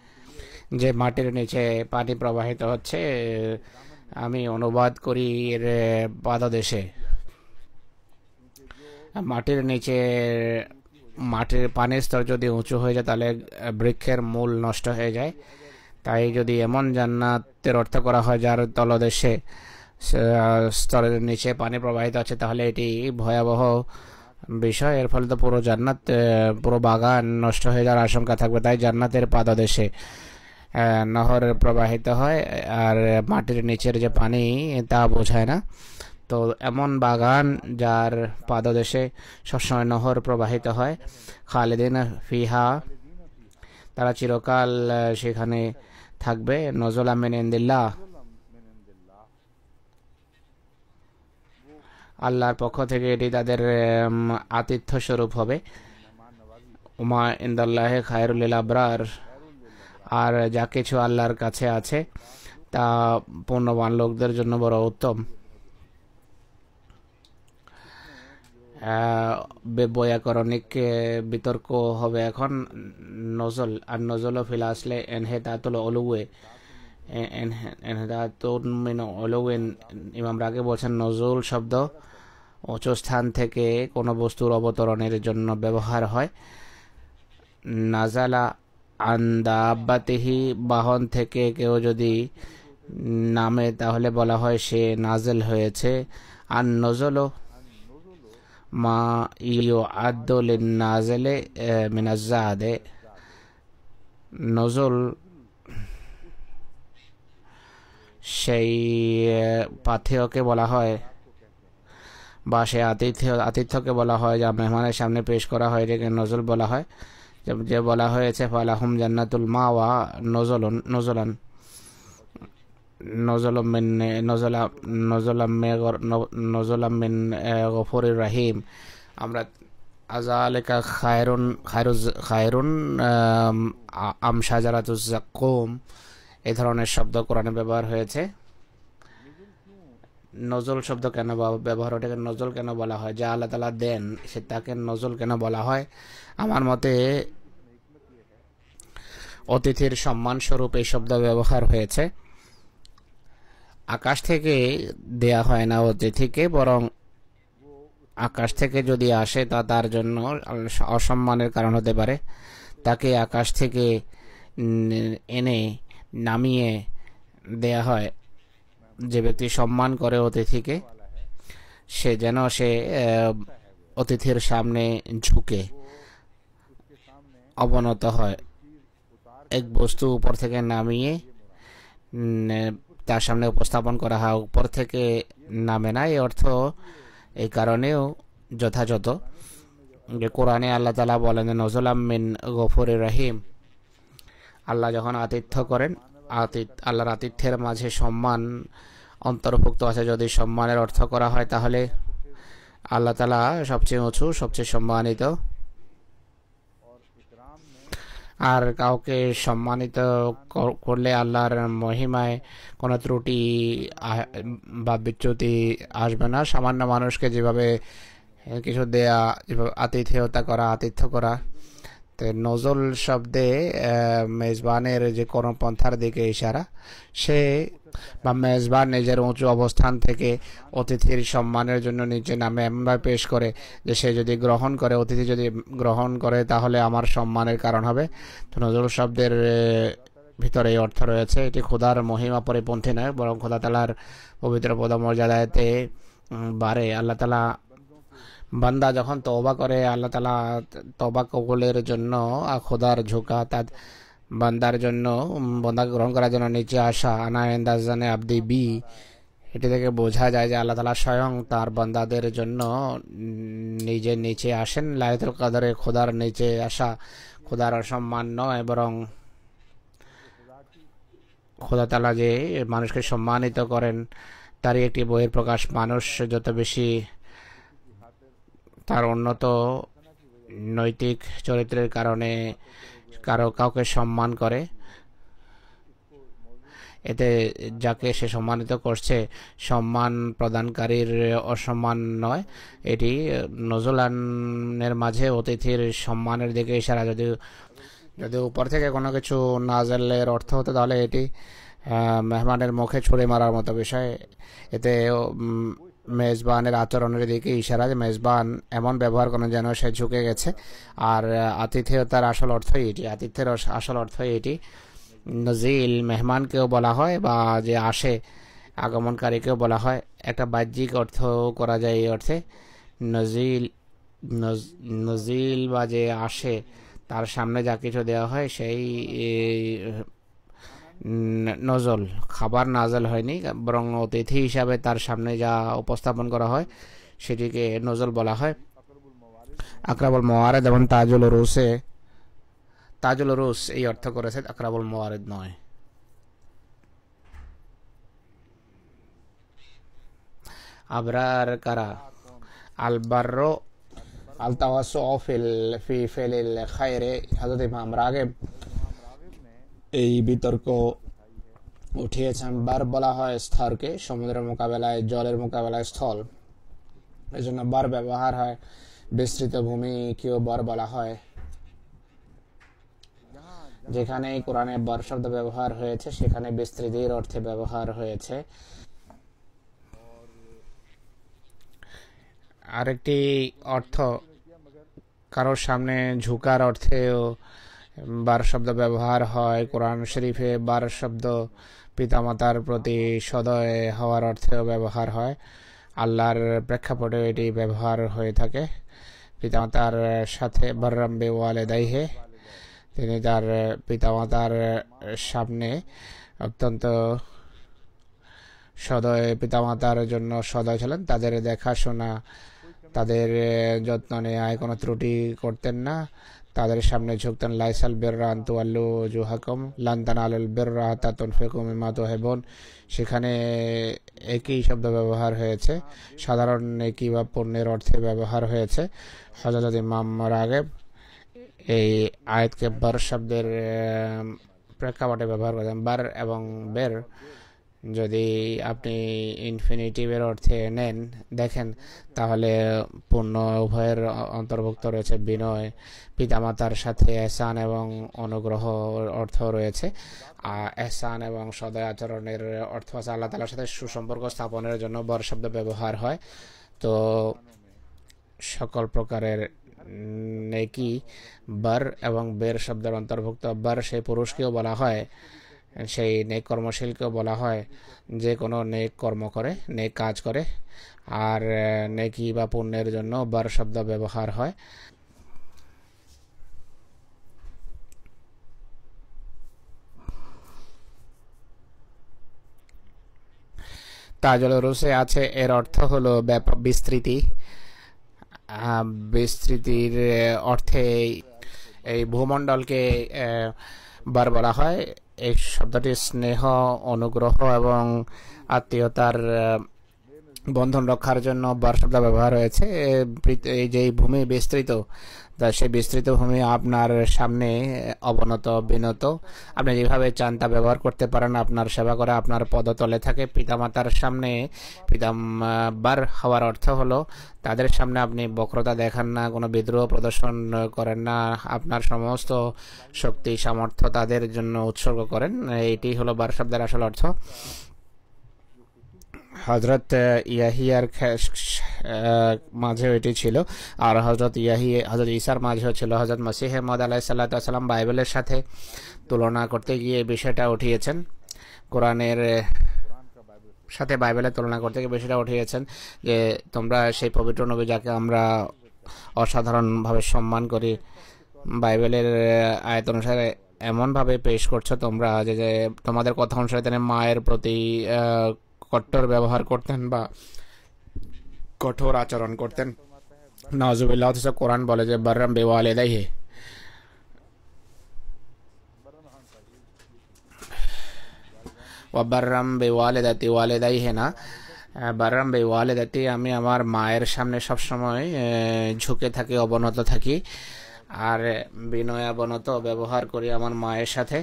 যে মাটির নিচে পানি প্রবাহিত হচ্ছে আমি অনুবাদ করি এর পাদদেশে মাটির নিচে মাটির পানির স্তর যদি উঁচু হয়ে যায় তাহলে বৃক্ষের মূল নষ্ট হয়ে যায় তাই যদি এমন জান্নাতের অর্থ করা হয় যার তলদেশে স্তরের নিচে পানি প্রবাহিত আছে তাহলে এটি ভয়াবহ বিষয় এর ফলে তো পুরো জান্নাত পুরো বাগান নষ্ট হয়ে যাওয়ার আশঙ্কা থাকবে তাই জান্নাতের পাদদেশে নহর প্রবাহিত হয় আর মাটির নিচের যে পানি তা বোঝায় না তো এমন বাগান যার পাদদেশে সবসময় নহর প্রবাহিত হয় খালেদিন ফিহা তারা চিরকাল সেখানে থাকবে নজলা মেনেন্দিল্লাহ আল্লাহর পক্ষ থেকে এটি তাদের আতিথ্য স্বরূপ হবে উমা ইন্দাল্লাহে খায়রুল্লাহ আবরার আর যা কিছু আল্লাহর কাছে আছে তা পূর্ণবান লোকদের জন্য বড় উত্তম বৈয়াকরণিক বিতর্ক হবে এখন নজল আর নজল ফিল আসলে এনহে এনহেতাতুল অলুয়ে এনহেতাতুল মিন অলুয়েন ইমাম রাগে বলছেন নজরুল শব্দ উচ্চস্থান থেকে কোনো বস্তুর অবতরণের জন্য ব্যবহার হয় নাজালা আব্বাতিহি বাহন থেকে কেউ যদি নামে তাহলে বলা হয় সে নাজেল হয়েছে আর নজলও মা ইউ আদলিন নাজেলে মিনাজাদে নজল সেই পাথেয়কে বলা হয় বা সে আতিথ্য আতিথ্যকে বলা হয় যা মেহমানের সামনে পেশ করা হয় এটাকে নজল বলা হয় যে বলা হয়েছে ফালাহুম জান্নাতুল মাওয়া নজলুন নজলান নজলামিন নজলা নজলামে নজলামিন গফরির রাহিম আমরা আজালেকা খায়রুন খায়রুজ খায়রুন আমশাজারাতুজ জাকুম এ ধরনের শব্দ কোরআনে ব্যবহার হয়েছে নজল শব্দ কেন ব্যবহার ওটাকে নজল কেন বলা হয় যা আল্লাহ তালা দেন সে তাকে নজল কেন বলা হয় আমার মতে অতিথির সম্মানস্বরূপ এই শব্দ ব্যবহার হয়েছে আকাশ থেকে দেয়া হয় না অতিথিকে বরং আকাশ থেকে যদি আসে তা তার জন্য অসম্মানের কারণ হতে পারে তাকে আকাশ থেকে এনে নামিয়ে দেয়া হয় যে ব্যক্তি সম্মান করে অতিথিকে সে যেন সে অতিথির সামনে ঝুঁকে অবনত হয় এক বস্তু উপর থেকে নামিয়ে তার সামনে উপস্থাপন করা হয় উপর থেকে নামে না এই অর্থ এই কারণেও যথাযথ যে কোরআনে আল্লাহ তালা বলেন নজলাম মিন গফুর রাহিম আল্লাহ যখন আতিথ্য করেন আতিথ আল্লাহর আতিথ্যের মাঝে সম্মান অন্তর্ভুক্ত আছে যদি সম্মানের অর্থ করা হয় তাহলে আল্লাহ তালা সবচেয়ে উঁচু সবচেয়ে সম্মানিত আর কাউকে সম্মানিত করলে আল্লাহর মহিমায় কোনো ত্রুটি বা বিচ্যুতি আসবে না সামান্য মানুষকে যেভাবে কিছু দেয়া যেভাবে আতিথেয়তা করা আতিথ্য করা তো নজল শব্দে মেজবানের যে পন্থার দিকে ইশারা সে বা মেজবান নিজের উঁচু অবস্থান থেকে অতিথির সম্মানের জন্য নিচে নামে এমনভাবে পেশ করে যে সে যদি গ্রহণ করে অতিথি যদি গ্রহণ করে তাহলে আমার সম্মানের কারণ হবে তো নজরুল শব্দের ভিতরে এই অর্থ রয়েছে এটি খোদার মহিমা পরিপন্থী নয় বরং খোদা তালার পবিত্র পদমর্যাদাতে বারে আল্লাহ তালা বান্দা যখন তবা করে আল্লাহ তালা তবা কবলের জন্য খোদার ঝোঁকা তার বান্দার জন্য বন্দা গ্রহণ করার জন্য নিচে আসা আনা এন্দাজানে আবদি বি এটি থেকে বোঝা যায় যে আল্লাহ তালা স্বয়ং তার বান্দাদের জন্য নিজে নিচে আসেন লাইতুল কাদারে খোদার নিচে আসা খোদার অসম্মান নয় বরং খোদা তালা যে মানুষকে সম্মানিত করেন তারই একটি বইয়ের প্রকাশ মানুষ যত বেশি তার উন্নত নৈতিক চরিত্রের কারণে কারো কাউকে সম্মান করে এতে যাকে সে সম্মানিত করছে সম্মান প্রদানকারীর অসম্মান নয় এটি নজলানের মাঝে অতিথির সম্মানের দিকে ইশারা যদি যদি উপর থেকে কোনো কিছু না জানলে অর্থ হতো তাহলে এটি মেহমানের মুখে ছুড়ে মারার মতো বিষয় এতে মেজবানের আচরণের দিকে ইশারা যে মেজবান এমন ব্যবহার করেন যেন সে ঝুঁকে গেছে আর আতিথেয়তার আসল অর্থই এটি আতিথ্যের আসল অর্থই এটি নজিল মেহমানকেও বলা হয় বা যে আসে আগমনকারীকেও বলা হয় একটা বাহ্যিক অর্থ করা যায় এই অর্থে নজিল নজিল বা যে আসে তার সামনে যা কিছু দেওয়া হয় সেই নজল খাবার নাজল হয়নি বরং অতিথি হিসাবে তার সামনে যা উপস্থাপন করা হয় সেটিকে নজল বলা হয় আকরাবুল মোয়ারেদ এবং তাজুল রুসে তাজুল রুস এই অর্থ করেছে আকরাবুল মোয়ারেদ নয় আবরার কারা আলবার আলতাওয়াসু অফিল ফি ফিল খায়রে হযরত ইমাম এই বিতর্ক উঠিয়েছেন বার বলা হয় স্থরকে সমুদ্রের মোকাবেলায় জলের মোকাবেলায় স্থল এজন্য বার ব্যবহার হয় বিস্তৃত কেউ বর বলা হয় যেখানে কোরআনে বর শব্দ ব্যবহার হয়েছে সেখানে বিস্তৃতির অর্থে ব্যবহার হয়েছে আরেকটি অর্থ কারোর সামনে ঝুকার অর্থেও বার শব্দ ব্যবহার হয় কোরআন শরীফে বার শব্দ পিতামাতার প্রতি সদয় হওয়ার অর্থেও ব্যবহার হয় আল্লাহর প্রেক্ষাপটেও এটি ব্যবহার হয়ে থাকে পিতামাতার সাথে বররাম বেওয়ালে দাইহে তিনি তার পিতামাতার সামনে অত্যন্ত সদয় পিতামাতার জন্য সদয় ছিলেন তাদের দেখাশোনা তাদের যত্ন নেয় কোনো ত্রুটি করতেন না তাদের সামনে ঝুঁকতেন লাইসাল বেররা আন্তুয়াল্লু জুহাকম লান্তান আলুল বেররা তাতুন ফেকুম ইমাতু হেবন সেখানে একই শব্দ ব্যবহার হয়েছে সাধারণ একই বা পণ্যের অর্থে ব্যবহার হয়েছে হজরত ইমাম রাগেব এই আয়তকে বার শব্দের প্রেক্ষাপটে ব্যবহার করেছেন বার এবং বের যদি আপনি ইনফিনিটিভের অর্থে নেন দেখেন তাহলে পূর্ণ উভয়ের অন্তর্ভুক্ত রয়েছে বিনয় পিতামাতার সাথে এসান এবং অনুগ্রহ অর্থ রয়েছে আর এসান এবং সদয় আচরণের অর্থ আছে আল্লাহ তালার সাথে সুসম্পর্ক স্থাপনের জন্য বর শব্দ ব্যবহার হয় তো সকল প্রকারের নেকি বর এবং বের শব্দের অন্তর্ভুক্ত বর সেই পুরুষকেও বলা হয় সেই নেক কর্মশীলকে বলা হয় যে কোনো নেক কর্ম করে নেক কাজ করে আর নেকি বা পুণ্যের জন্য বার শব্দ ব্যবহার হয় তাজল রুসে আছে এর অর্থ হল বিস্তৃতি বিস্তৃতির অর্থে এই ভূমণ্ডলকে বার বলা হয় এই শব্দটি স্নেহ অনুগ্রহ এবং আত্মীয়তার বন্ধন রক্ষার জন্য বার শব্দ ব্যবহার হয়েছে এই যে ভূমি বিস্তৃত তা সে বিস্তৃত ভূমি আপনার সামনে অবনত বিনত আপনি যেভাবে চান তা ব্যবহার করতে পারেন আপনার সেবা করা আপনার পদতলে থাকে পিতামাতার সামনে পিতাম্বার হওয়ার অর্থ হলো তাদের সামনে আপনি বক্রতা দেখান না কোনো বিদ্রোহ প্রদর্শন করেন না আপনার সমস্ত শক্তি সামর্থ্য তাদের জন্য উৎসর্গ করেন এটি হলো বার শব্দের আসল অর্থ হজরত ইয়াহিয়ার মাঝে ওইটি ছিল আর হজরত ইয়াহি হজরত ইসার মাঝে ছিল হজরত মসিহ মদ আলাহ সাল্লাম বাইবেলের সাথে তুলনা করতে গিয়ে বিষয়টা উঠিয়েছেন কোরআনের সাথে বাইবেলের তুলনা করতে গিয়ে বিষয়টা উঠিয়েছেন যে তোমরা সেই পবিত্র নবী যাকে আমরা অসাধারণভাবে সম্মান করি বাইবেলের আয়ত অনুসারে এমনভাবে পেশ করছো তোমরা যে তোমাদের কথা অনুসারে তিনি মায়ের প্রতি কট্টর ব্যবহার করতেন বা কঠোর আচরণ করতেন নওয়াজুবিল্লাহ অথচ কোরআন বলে যে বার্রাম বেওয়ালেদাইহে বার্রাম বেওয়ালেদাতি হে না বারাম বে আমি আমার মায়ের সামনে সবসময় ঝুঁকে থাকি অবনত থাকি আর অবনত ব্যবহার করি আমার মায়ের সাথে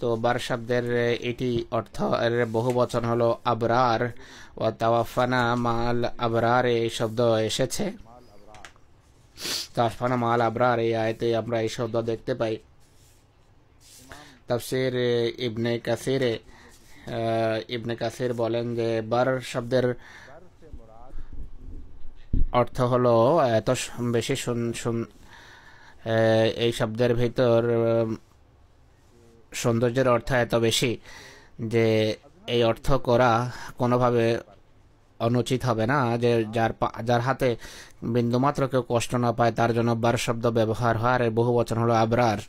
তো বার শব্দের এটি অর্থ এর বহু বচন হলো আবরার ও তাওয়াফানা মাল আবরার এই শব্দ এসেছে তাওয়াফানা মাল আবরার এই আয়তে আমরা এই শব্দ দেখতে পাই তাফসির ইবনে কাসিরে ইবনে কাসির বলেন যে বার শব্দের অর্থ হলো এত বেশি শুন শুন এই শব্দের ভিতর সৌন্দর্যের অর্থ এত বেশি যে এই অর্থ করা কোনোভাবে অনুচিত হবে না যে যার যার হাতে বিন্দুমাত্র কেউ কষ্ট না পায় তার জন্য বার শব্দ ব্যবহার হয় আর বহু বচন হলো আবরার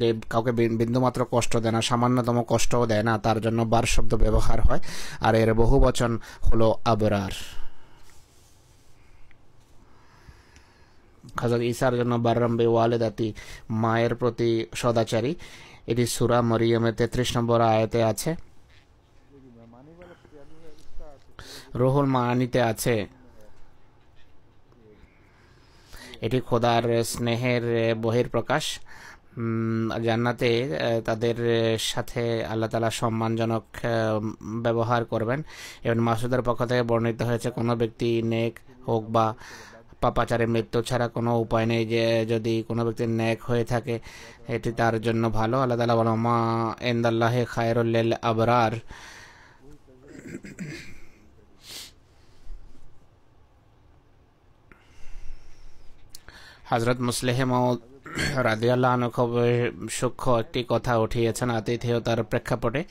যে কাউকে বিন্দুমাত্র কষ্ট দেয় না সামান্যতম কষ্টও দেয় না তার জন্য বার শব্দ ব্যবহার হয় আর এর বহু বচন হলো আবরার হজরত ইসার জন্য বার্রাম্বে ওয়ালেদাতি মায়ের প্রতি সদাচারী এটি সুরা মরিয়মের তেত্রিশ নম্বর আয়তে আছে রহুল মানিতে আছে এটি খোদার স্নেহের বহির্প্রকাশ জান্নাতে তাদের সাথে আল্লাহ তালা সম্মানজনক ব্যবহার করবেন এবং মাসুদের পক্ষ থেকে বর্ণিত হয়েছে কোনো ব্যক্তি নেক হোক বা পাপাচারে মৃত্যু ছাড়া কোনো উপায় নেই যে যদি কোনো ব্যক্তির ন্যাক হয়ে থাকে এটি তার জন্য ভালো আল্লাহ তালা বলো মা এন্দাল্লাহে খায়রুল্লিল আবরার হজরত মুসলেহে রাজিয়াল্লাহ রাদিয়াল্লাহ আনু খুব সূক্ষ্ম একটি কথা উঠিয়েছেন আতিথেয়তার প্রেক্ষাপটে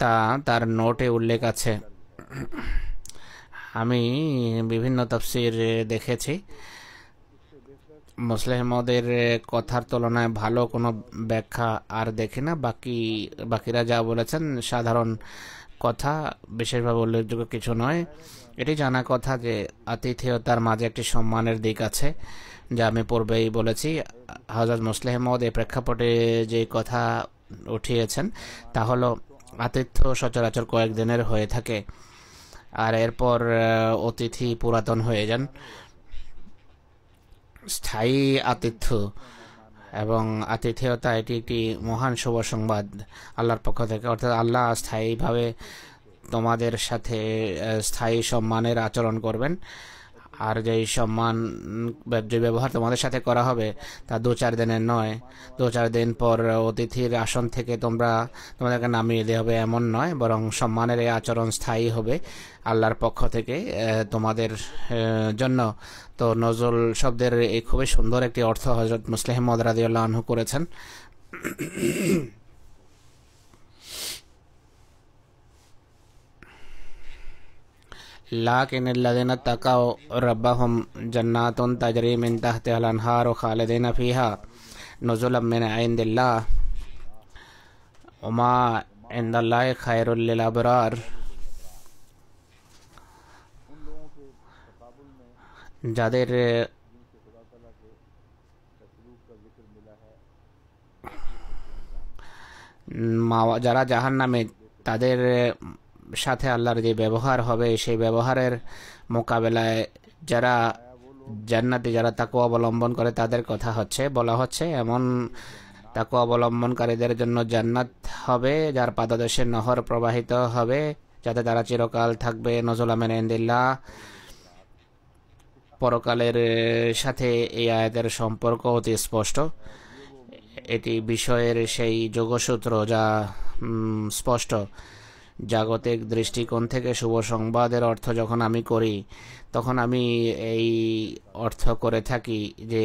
তা তার নোটে উল্লেখ আছে আমি বিভিন্ন তফসির দেখেছি মুসলেহমদের কথার তুলনায় ভালো কোনো ব্যাখ্যা আর দেখি না বাকি বাকিরা যা বলেছেন সাধারণ কথা বিশেষভাবে উল্লেখযোগ্য কিছু নয় এটি জানা কথা যে আতিথেয়তার মাঝে একটি সম্মানের দিক আছে যা আমি পূর্বেই বলেছি হজরত মুসলেহমদ এই প্রেক্ষাপটে যে কথা উঠিয়েছেন তা হলো আতিথ্য সচরাচর কয়েকদিনের হয়ে থাকে আর এরপর অতিথি পুরাতন হয়ে যান স্থায়ী আতিথ্য এবং আতিথেয়তা এটি একটি মহান শুভ সংবাদ আল্লাহর পক্ষ থেকে অর্থাৎ আল্লাহ স্থায়ীভাবে তোমাদের সাথে স্থায়ী সম্মানের আচরণ করবেন আর যেই সম্মান যে ব্যবহার তোমাদের সাথে করা হবে তা দু চার দিনের নয় দু চার দিন পর অতিথির আসন থেকে তোমরা তোমাদেরকে নামিয়ে দেওয়া হবে এমন নয় বরং সম্মানের এই আচরণ স্থায়ী হবে আল্লাহর পক্ষ থেকে তোমাদের জন্য তো নজরুল শব্দের এই খুবই সুন্দর একটি অর্থ হজরত মুসলিম মদরাদিউল্লাহ আনহু করেছেন لكن الذين اتقوا ربهم جنات تجري من تحتها الأنهار خالدين فيها نزلا من عند الله وما عند الله خير للأبرار যাদের যারা জাহান্নামে তাদের সাথে আল্লাহর যে ব্যবহার হবে সেই ব্যবহারের মোকাবেলায় যারা জান্নাতে যারা তাকে অবলম্বন করে তাদের কথা হচ্ছে বলা হচ্ছে এমন তাকে অবলম্বনকারীদের জন্য জান্নাত হবে যার পাদদেশে নহর প্রবাহিত হবে যাতে তারা চিরকাল থাকবে নজুলামেন ইন্দিল্লা পরকালের সাথে এই আয়াতের সম্পর্ক অতি স্পষ্ট এটি বিষয়ের সেই যোগসূত্র যা স্পষ্ট জাগতিক দৃষ্টিকোণ থেকে শুভ সংবাদের অর্থ যখন আমি করি তখন আমি এই অর্থ করে থাকি যে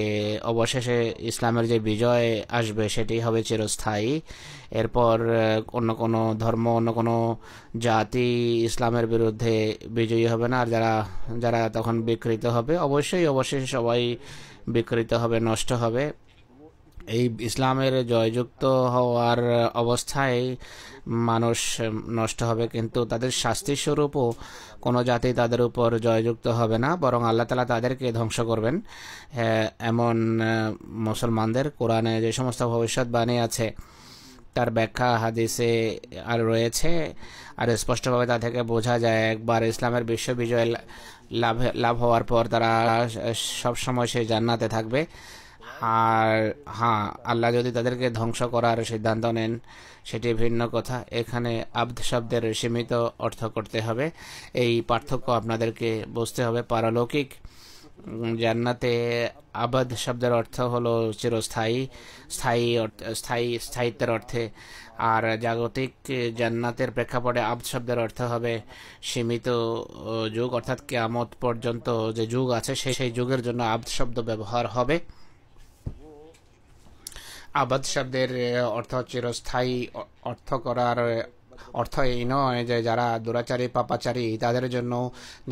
অবশেষে ইসলামের যে বিজয় আসবে সেটি হবে চিরস্থায়ী এরপর অন্য কোনো ধর্ম অন্য কোনো জাতি ইসলামের বিরুদ্ধে বিজয়ী হবে না আর যারা যারা তখন বিকৃত হবে অবশ্যই অবশেষে সবাই বিকৃত হবে নষ্ট হবে এই ইসলামের জয়যুক্ত হওয়ার অবস্থায় মানুষ নষ্ট হবে কিন্তু তাদের শাস্তি স্বরূপও কোনো জাতি তাদের উপর জয়যুক্ত হবে না বরং আল্লাহ তালা তাদেরকে ধ্বংস করবেন হ্যাঁ, এমন মুসলমানদের কোরআনে যে সমস্ত ভবিষ্যৎবাণী আছে তার ব্যাখ্যা হাদিসে আর রয়েছে আর স্পষ্টভাবে তা থেকে বোঝা যায় একবার ইসলামের বিশ্ববিজয় লাভ লাভ হওয়ার পর তারা সবসময় সেই জান্নাতে থাকবে আর হ্যাঁ আল্লাহ যদি তাদেরকে ধ্বংস করার সিদ্ধান্ত নেন সেটি ভিন্ন কথা এখানে আব্দ শব্দের সীমিত অর্থ করতে হবে এই পার্থক্য আপনাদেরকে বুঝতে হবে পারলৌকিক জান্নাতে আবাদ শব্দের অর্থ হলো চিরস্থায়ী স্থায়ী স্থায়ী স্থায়িত্বের অর্থে আর জাগতিক জান্নাতের প্রেক্ষাপটে আব্দ শব্দের অর্থ হবে সীমিত যুগ অর্থাৎ কেয়ামত পর্যন্ত যে যুগ আছে সেই সেই যুগের জন্য আব্দ শব্দ ব্যবহার হবে আবাদ শব্দের অর্থ চিরস্থায়ী অর্থ করার অর্থ এই নয় যে যারা দুরাচারী পাপাচারী তাদের জন্য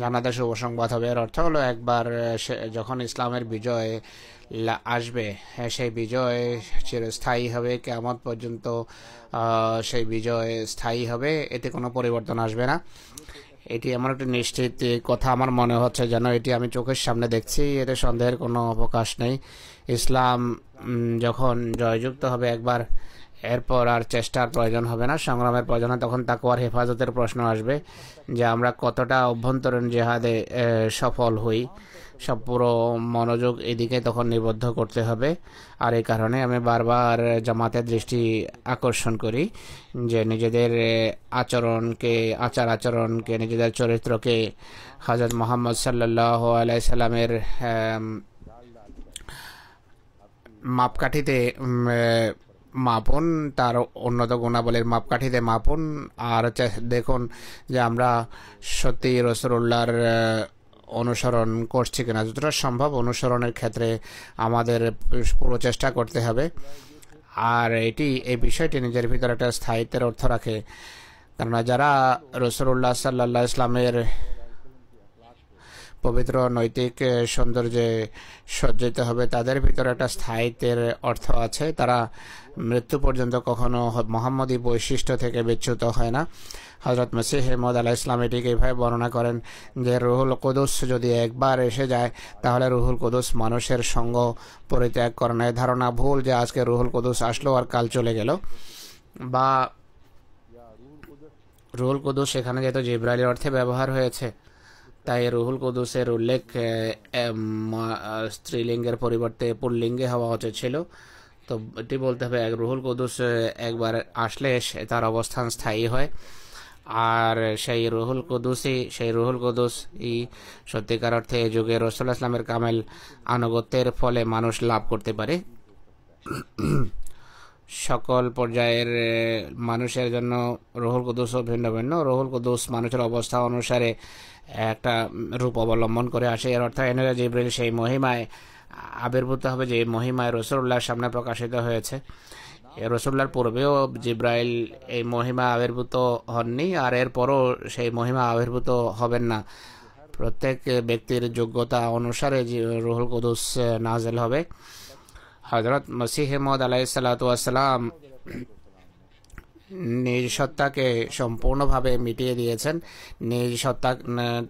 জানাতে শুভ সংবাদ হবে এর অর্থ হলো একবার যখন ইসলামের বিজয় আসবে সেই বিজয় চিরস্থায়ী হবে কেমন পর্যন্ত সেই বিজয় স্থায়ী হবে এতে কোনো পরিবর্তন আসবে না এটি আমার একটি নিশ্চিত কথা আমার মনে হচ্ছে যেন এটি আমি চোখের সামনে দেখছি এতে সন্দেহের কোনো অবকাশ নেই ইসলাম যখন জয়যুক্ত হবে একবার এরপর আর চেষ্টার প্রয়োজন হবে না সংগ্রামের প্রয়োজন হয় তখন আর হেফাজতের প্রশ্ন আসবে যে আমরা কতটা অভ্যন্তরীণ জেহাদে সফল হই সব পুরো মনোযোগ এদিকে তখন নিবদ্ধ করতে হবে আর এই কারণে আমি বারবার জামাতের দৃষ্টি আকর্ষণ করি যে নিজেদের আচরণকে আচার আচরণকে নিজেদের চরিত্রকে হজরত মোহাম্মদ সাল্লাহ আলাইসাল্লামের মাপকাঠিতে মাপন তার উন্নত গুণাবলীর মাপকাঠিতে মাপন আর হচ্ছে দেখুন যে আমরা সত্যি রসুল্লাহর অনুসরণ করছে কিনা যতটা সম্ভব অনুসরণের ক্ষেত্রে আমাদের প্রচেষ্টা করতে হবে আর এটি এই বিষয়টি নিজের ভিতরে একটা স্থায়িত্বের অর্থ রাখে কেননা যারা রসুল্লাহ সাল্লাহ ইসলামের পবিত্র নৈতিক সৌন্দর্যে সজ্জিত হবে তাদের ভিতরে একটা স্থায়িত্বের অর্থ আছে তারা মৃত্যু পর্যন্ত কখনো মোহাম্মদী বৈশিষ্ট্য থেকে বিচ্যুত হয় না হজরত মসিহ হেমদ আলাহ ইসলাম এটিকে এভাবে বর্ণনা করেন যে রুহুল কুদুস যদি একবার এসে যায় তাহলে রুহুল কুদুস মানুষের সঙ্গ পরিত্যাগ করে না ধারণা ভুল যে আজকে রুহুল কুদুস আসলো আর কাল চলে গেল বা রুহুল কুদুস এখানে যেহেতু জিব্রাইলের অর্থে ব্যবহার হয়েছে তাই রুহুল কুদুসের উল্লেখ স্ত্রীলিঙ্গের পরিবর্তে পুল্লিঙ্গে হওয়া উচিত ছিল তো এটি বলতে হবে এক রুহুল কুদুস একবার আসলে তার অবস্থান স্থায়ী হয় আর সেই রুহুল কুদুসই সেই রুহুল কুদুস ই সত্যিকার অর্থে যুগে রসুল ইসলামের কামেল আনুগত্যের ফলে মানুষ লাভ করতে পারে সকল পর্যায়ের মানুষের জন্য রহুল কুদুসও ভিন্ন ভিন্ন রহুল কুদুস মানুষের অবস্থা অনুসারে একটা রূপ অবলম্বন করে আসে এর অর্থাৎ এনারা জিব্রিল সেই মহিমায় আবির্ভূত হবে যে মহিমায় রসুল্লাহর সামনে প্রকাশিত হয়েছে রসুল্লার পূর্বেও জিব্রাইল এই মহিমা আবির্ভূত হননি আর এরপরও সেই মহিমা আবির্ভূত হবেন না প্রত্যেক ব্যক্তির যোগ্যতা অনুসারে রুহুল কুদুস নাজেল হবে হজরত মসিহ মদ আলাইসালাতাম নিজ সত্তাকে সম্পূর্ণভাবে মিটিয়ে দিয়েছেন নিজ সত্তা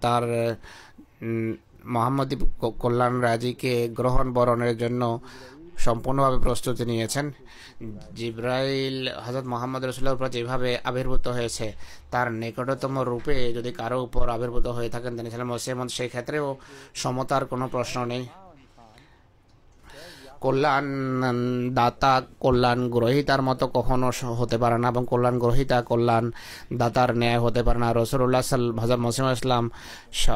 তার মোহাম্মদ কল্যাণ রাজিকে গ্রহণ বরণের জন্য সম্পূর্ণভাবে প্রস্তুতি নিয়েছেন জিব্রাইল হজরত মোহাম্মদ রসুল্লাহর উপর যেভাবে আবির্ভূত হয়েছে তার নিকটতম রূপে যদি কারো উপর আবির্ভূত হয়ে থাকেন তিনি ছিলেন মোসেমন সেই ক্ষেত্রেও সমতার কোনো প্রশ্ন নেই কল্যাণ দাতা কল্যাণ গ্রহিতার মতো কখনো হতে পারে না এবং কল্যাণ গ্রহিতা কল্যাণ দাতার ন্যায় হতে পারে না রসরুল্লাহ সাল হজর মসিম ইসলাম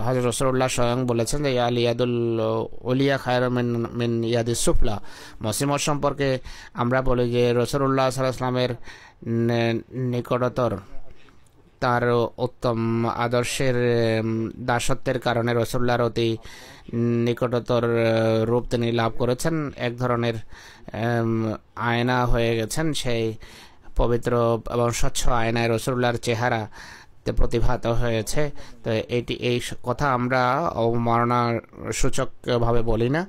হজর রসরুল্লাহ স্বয়ং বলেছেন যে ইয়াল ইয়াদুল উলিয়া খায়র মিন মিন ইয়াদি সুফলা মসিম সম্পর্কে আমরা বলি যে রসরুল্লাহ সাল্লাহ ইসলামের নিকটতর তার উত্তম আদর্শের দাসত্বের কারণে রসুল্লার অতি নিকটতর রূপ তিনি লাভ করেছেন এক ধরনের আয়না হয়ে গেছেন সেই পবিত্র এবং স্বচ্ছ আয়নায় রসুল্লার চেহারা প্রতিভাত হয়েছে তো এটি এই কথা আমরা অবমাননা সূচকভাবে বলি না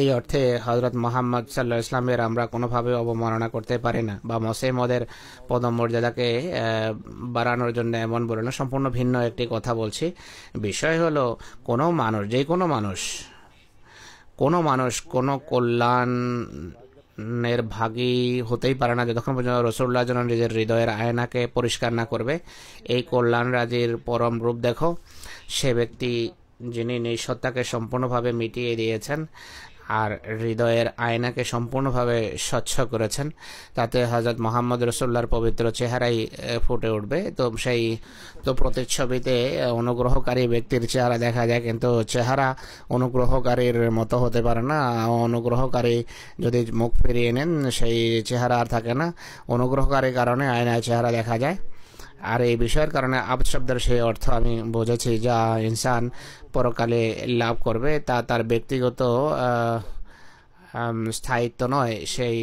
এই অর্থে হজরত মোহাম্মদ সাল্লাহ ইসলামের আমরা কোনোভাবে অবমাননা করতে পারি না বা মসেমদের পদমর্যাদাকে বাড়ানোর জন্য এমন বলে না সম্পূর্ণ ভিন্ন একটি কথা বলছি বিষয় হলো কোনো মানুষ যে কোনো মানুষ কোনো মানুষ কোনো কল্যাণের ভাগী হতেই পারে না যতক্ষণ পর্যন্ত রসুল্লাহ যেন নিজের হৃদয়ের আয়নাকে পরিষ্কার না করবে এই কল্যাণ রাজির পরম রূপ দেখো সে ব্যক্তি যিনি নিঃসত্তাকে সম্পূর্ণভাবে মিটিয়ে দিয়েছেন আর হৃদয়ের আয়নাকে সম্পূর্ণভাবে স্বচ্ছ করেছেন তাতে হজরত মোহাম্মদ রসোল্লার পবিত্র চেহারাই ফুটে উঠবে তো সেই তো প্রতিচ্ছবিতে অনুগ্রহকারী ব্যক্তির চেহারা দেখা যায় কিন্তু চেহারা অনুগ্রহকারীর মতো হতে পারে না অনুগ্রহকারী যদি মুখ ফিরিয়ে নেন সেই চেহারা আর থাকে না অনুগ্রহকারীর কারণে আয়নায় চেহারা দেখা যায় আর এই বিষয়ের কারণে আব শব্দের সেই অর্থ আমি বুঝেছি যা ইনসান পরকালে লাভ করবে তা তার ব্যক্তিগত স্থায়িত্ব নয় সেই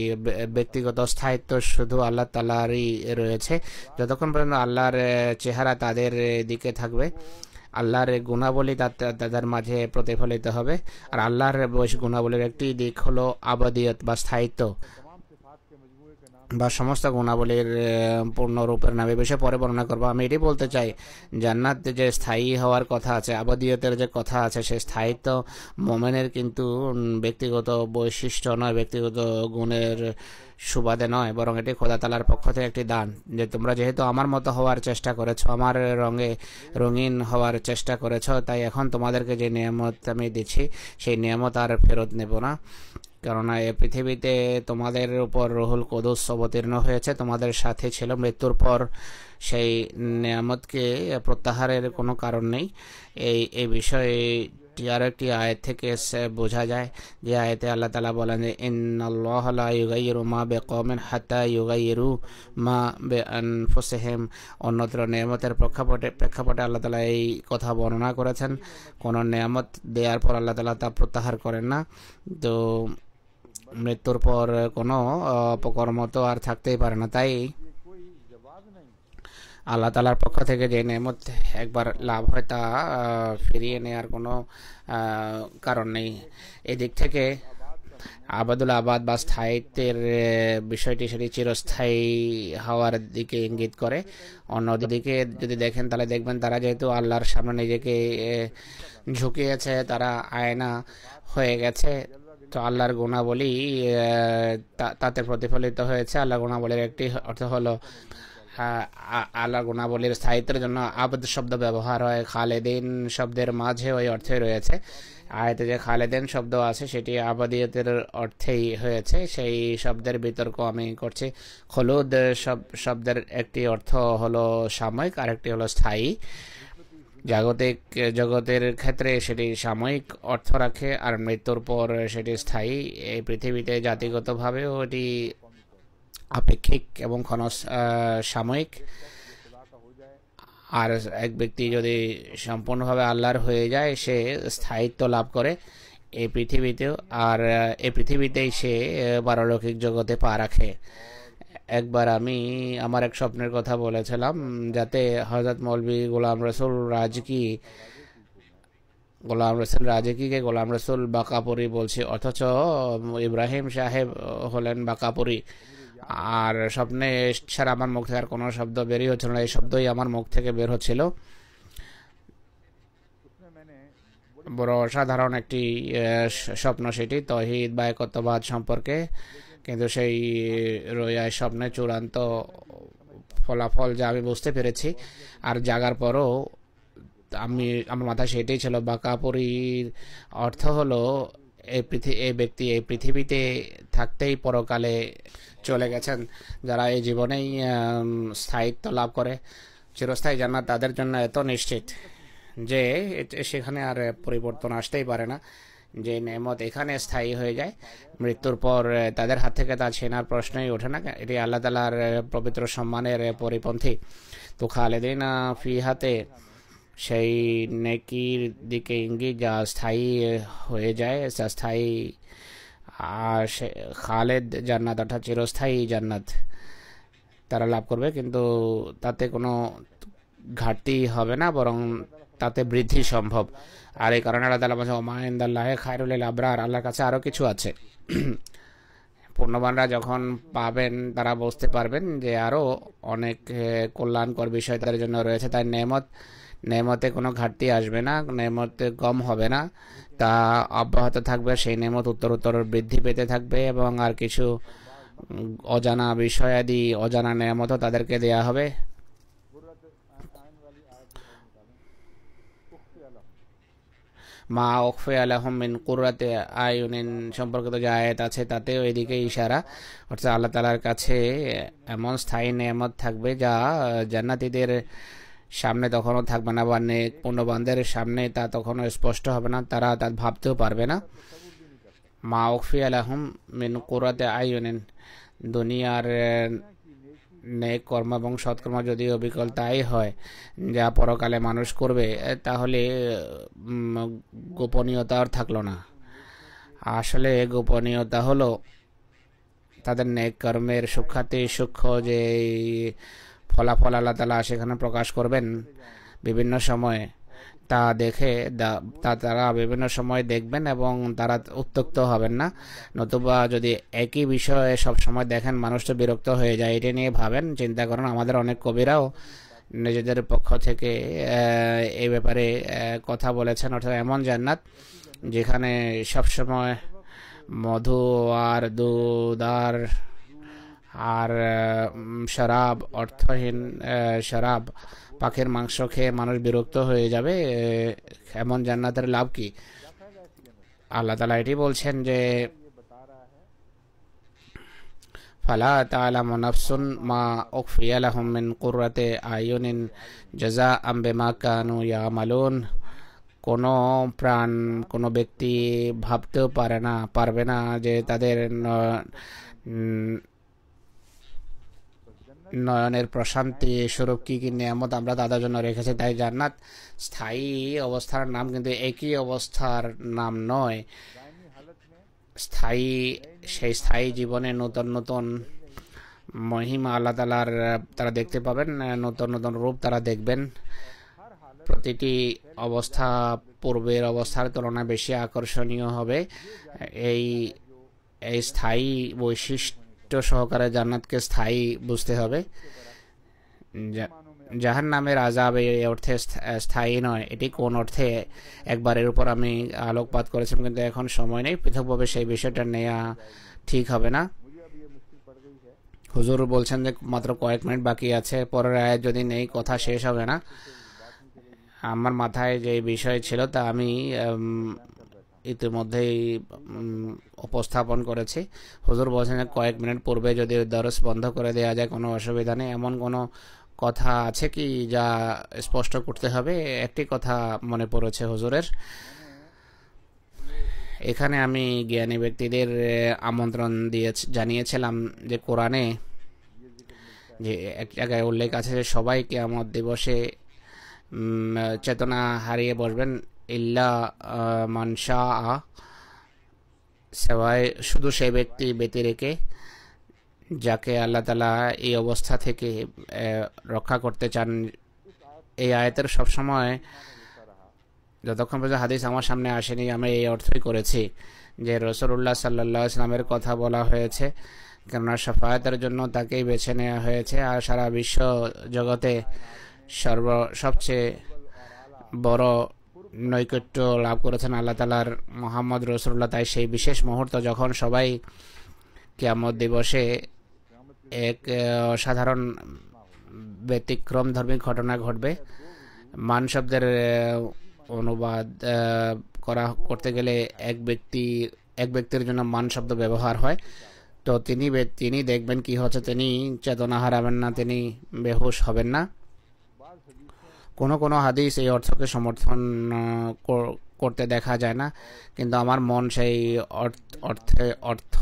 ব্যক্তিগত স্থায়িত্ব শুধু আল্লাহ তালারই রয়েছে যতক্ষণ পর্যন্ত আল্লাহর চেহারা তাদের দিকে থাকবে আল্লাহর গুণাবলী তাদের মাঝে প্রতিফলিত হবে আর আল্লাহর বৈশ গুণাবলীর একটি দিক হলো আবাদিয়ত বা স্থায়িত্ব বা সমস্ত গুণাবলীর পূর্ণরূপের নামে বিষয়ে পরে বর্ণনা করবো আমি এটি বলতে চাই জান্নাত যে স্থায়ী হওয়ার কথা আছে আবাদীয়তের যে কথা আছে সে স্থায়িত্ব মোমেনের কিন্তু ব্যক্তিগত বৈশিষ্ট্য নয় ব্যক্তিগত গুণের সুবাদে নয় বরং এটি খোদা তালার পক্ষ থেকে একটি দান যে তোমরা যেহেতু আমার মতো হওয়ার চেষ্টা করেছ আমার রঙে রঙিন হওয়ার চেষ্টা করেছ তাই এখন তোমাদেরকে যে নিয়ামত আমি দিচ্ছি সেই নিয়ামত আর ফেরত নেব না কেননা এ পৃথিবীতে তোমাদের উপর রহুল কদস অবতীর্ণ হয়েছে তোমাদের সাথে ছিল মৃত্যুর পর সেই নিয়ামতকে প্রত্যাহারের কোনো কারণ নেই এই এই বিষয়ে আরও একটি আয়ের থেকে বোঝা যায় যে আয়তে আল্লাহ তালা বলেন যে ইন্নআল্লাহরু মা বে কমেন হাতা ইউগাইরু মা বে আনফোসেহেম অন্যত্র নিয়ামতের প্রেক্ষাপটে প্রেক্ষাপটে আল্লাহ তালা এই কথা বর্ণনা করেছেন কোনো নিয়ামত দেওয়ার পর আল্লাহ তালা তা প্রত্যাহার করেন না তো মৃত্যুর পর কোনো অপকর্ম তো আর থাকতেই পারে না তাই আল্লাহ তালার পক্ষ থেকে যে নেমত একবার লাভ হয় তা ফিরিয়ে নেওয়ার কোনো কারণ নেই এদিক থেকে আবাদুল আবাদ বা স্থায়িত্বের বিষয়টি সেটি চিরস্থায়ী হওয়ার দিকে ইঙ্গিত করে অন্যদিকে যদি দেখেন তাহলে দেখবেন তারা যেহেতু আল্লাহর সামনে নিজেকে ঝুঁকিয়েছে তারা আয়না হয়ে গেছে তো আল্লাহর গুণাবলী তাতে প্রতিফলিত হয়েছে আল্লাহ গুণাবলীর একটি অর্থ হলো আল্লাহ গুণাবলীর স্থায়িত্বের জন্য আবদ শব্দ ব্যবহার হয় খালেদিন শব্দের মাঝে ওই অর্থে রয়েছে আয়তে যে খালেদিন শব্দ আছে সেটি আবাদিয়তের অর্থেই হয়েছে সেই শব্দের বিতর্ক আমি করছি খলুদ শব্দের একটি অর্থ হলো সাময়িক আরেকটি হলো স্থায়ী জাগতিক জগতের ক্ষেত্রে সেটি সাময়িক অর্থ রাখে আর মৃত্যুর পর সেটি স্থায়ী এই পৃথিবীতে জাতিগতভাবেও এটি আপেক্ষিক এবং ক্ষণ সাময়িক আর এক ব্যক্তি যদি সম্পূর্ণভাবে আল্লাহর হয়ে যায় সে স্থায়িত্ব লাভ করে এই পৃথিবীতেও আর এই পৃথিবীতেই সে পারলৌকিক জগতে পা রাখে একবার আমি আমার এক স্বপ্নের কথা বলেছিলাম যাতে হজরত মৌলবি গোলাম রসুল রাজকি গোলাম রসুল রাজকিকে গোলাম রসুল বাকাপুরি বলছি অথচ ইব্রাহিম সাহেব হলেন বাকাপুরি আর স্বপ্নে ছাড়া আমার মুখ থেকে আর কোনো শব্দ বেরিয়ে হচ্ছিল না এই শব্দই আমার মুখ থেকে বের হচ্ছিল বড় অসাধারণ একটি স্বপ্ন সেটি তহিদ বা একত্ববাদ সম্পর্কে কিন্তু সেই রোয়ায় স্বপ্নে চূড়ান্ত ফলাফল যা আমি বুঝতে পেরেছি আর জাগার পরও আমি আমার মাথায় সেটাই ছিল বাঁকাপুরীর অর্থ হলো এই পৃথিবী এই ব্যক্তি এই পৃথিবীতে থাকতেই পরকালে চলে গেছেন যারা এই জীবনেই স্থায়িত্ব লাভ করে চিরস্থায়ী জানা তাদের জন্য এত নিশ্চিত যে সেখানে আর পরিবর্তন আসতেই পারে না যে নেমত এখানে স্থায়ী হয়ে যায় মৃত্যুর পর তাদের হাত থেকে তা ছেনার প্রশ্নই ওঠে না এটি আল্লাহ তালার পবিত্র সম্মানের পরিপন্থী তো খালেদিন ফিহাতে সেই নেকির দিকে ইঙ্গিত যা স্থায়ী হয়ে যায় তা স্থায়ী আর সে খালেদ জান্নাত অর্থাৎ চিরস্থায়ী জান্নাত তারা লাভ করবে কিন্তু তাতে কোনো ঘাটতি হবে না বরং তাতে বৃদ্ধি সম্ভব আর এই কারণে আল্লাহ তালা বলছে ওমায়ন্দাল্লাহ খায়রুল আবরার আল্লাহর কাছে আরও কিছু আছে (clears throat) পূর্ণবানরা যখন পাবেন তারা বুঝতে পারবেন যে আরও অনেক কল্যাণকর বিষয় তাদের জন্য রয়েছে তাই নেমত নেমতে কোনো ঘাটতি আসবে না নেমতে কম হবে না তা অব্যাহত থাকবে সেই নেমত উত্তর উত্তর বৃদ্ধি পেতে থাকবে এবং আর কিছু অজানা বিষয়াদি অজানা নেমতও তাদেরকে দেয়া হবে মা অকফে আলহমিন কুরাতে আয়ুনিন সম্পর্কিত যে আয়াত আছে তাতেও এদিকে ইশারা অর্থাৎ আল্লাহ তালার কাছে এমন স্থায়ী নেমত থাকবে যা জান্নাতিদের সামনে তখনও থাকবে না বা নেক পূর্ণবান্ধের সামনে তা তখনও স্পষ্ট হবে না তারা তা ভাবতেও পারবে না মা ওকফি আলহম মিন কুরাতে আয়ুনিন দুনিয়ার ন্যায় কর্ম এবং সৎকর্ম যদি অবিকল তাই হয় যা পরকালে মানুষ করবে তাহলে গোপনীয়তা আর থাকলো না আসলে গোপনীয়তা হলো তাদের ন্যায় কর্মের সুখ্যাতি সূক্ষ্ম যে ফলাফল আল্লাহ তালা সেখানে প্রকাশ করবেন বিভিন্ন সময়ে তা দেখে তা তারা বিভিন্ন সময় দেখবেন এবং তারা উত্তক্ত হবেন না নতুবা যদি একই বিষয়ে সব সময় দেখেন মানুষ তো বিরক্ত হয়ে যায় এটা নিয়ে ভাবেন চিন্তা করেন আমাদের অনেক কবিরাও নিজেদের পক্ষ থেকে এই ব্যাপারে কথা বলেছেন অর্থাৎ এমন জান্নাত যেখানে সবসময় মধু আর দুধ আর আর শরাব অর্থহীন শরাব পাখির মাংস খেয়ে মানুষ বিরক্ত হয়ে যাবে এমন জান্নাতের লাভ কি আল্লাহ তালা এটি বলছেন যে ফালা তালাম মনাফসুন মা ওকফিয়াল আহমিন কুরাতে আয়ুনিন জজা আম্বে মা কানু মালুন কোনো প্রাণ কোনো ব্যক্তি ভাবতেও পারে না পারবে না যে তাদের নয়নের প্রশান্তি স্বরূপ কী কী নিয়ামত আমরা দাদার জন্য রেখেছি তাই জান্নাত স্থায়ী অবস্থার নাম কিন্তু একই অবস্থার নাম নয় স্থায়ী সেই স্থায়ী জীবনে নতুন নতুন মহিমা আল্লাহ তালার তারা দেখতে পাবেন নতুন নতুন রূপ তারা দেখবেন প্রতিটি অবস্থা পূর্বের অবস্থার তুলনায় বেশি আকর্ষণীয় হবে এই এই স্থায়ী বৈশিষ্ট্য দায়িত্ব সহকারে জান্নাতকে স্থায়ী বুঝতে হবে জাহান নামের আজাব এই অর্থে স্থায়ী নয় এটি কোন অর্থে একবারের উপর আমি আলোকপাত করেছিলাম কিন্তু এখন সময় নেই পৃথকভাবে সেই বিষয়টা নেওয়া ঠিক হবে না হুজুর বলছেন যে মাত্র কয়েক মিনিট বাকি আছে পরের আয়ের যদি নেই কথা শেষ হবে না আমার মাথায় যে বিষয় ছিল তা আমি ইতিমধ্যেই উপস্থাপন করেছি হুজুর বলছেন কয়েক মিনিট পূর্বে যদি দরস বন্ধ করে দেওয়া যায় কোনো অসুবিধা নেই এমন কোনো কথা আছে কি যা স্পষ্ট করতে হবে একটি কথা মনে পড়েছে হুজুরের এখানে আমি জ্ঞানী ব্যক্তিদের আমন্ত্রণ দিয়ে জানিয়েছিলাম যে কোরআনে যে এক জায়গায় উল্লেখ আছে যে সবাই কেয়ামত দিবসে চেতনা হারিয়ে বসবেন ইল্লা মানসা আ সেবায় শুধু সেই ব্যক্তি বেঁচে রেখে যাকে আল্লাহ তালা এই অবস্থা থেকে রক্ষা করতে চান এই আয়তের সবসময় যতক্ষণ পর্যন্ত হাদিস আমার সামনে আসেনি আমি এই অর্থই করেছি যে রসুল্লাহ সাল্লাহ ইসলামের কথা বলা হয়েছে কেননা সফায়তের জন্য তাকেই বেছে নেওয়া হয়েছে আর সারা বিশ্ব জগতে সর্ব সবচেয়ে বড় নৈকট্য লাভ করেছেন আল্লাহ তালার মোহাম্মদ রসুল্লাহ তাই সেই বিশেষ মুহূর্ত যখন সবাই কেয়ামত দিবসে এক সাধারণ ব্যতিক্রম ধর্মী ঘটনা ঘটবে মান শব্দের অনুবাদ করা করতে গেলে এক ব্যক্তি এক ব্যক্তির জন্য মান শব্দ ব্যবহার হয় তো তিনি তিনি দেখবেন কি হচ্ছে তিনি চেতনা হারাবেন না তিনি বেহুশ হবেন না কোনো কোনো হাদিস এই অর্থকে সমর্থন করতে দেখা যায় না কিন্তু আমার মন সেই অর্থে অর্থ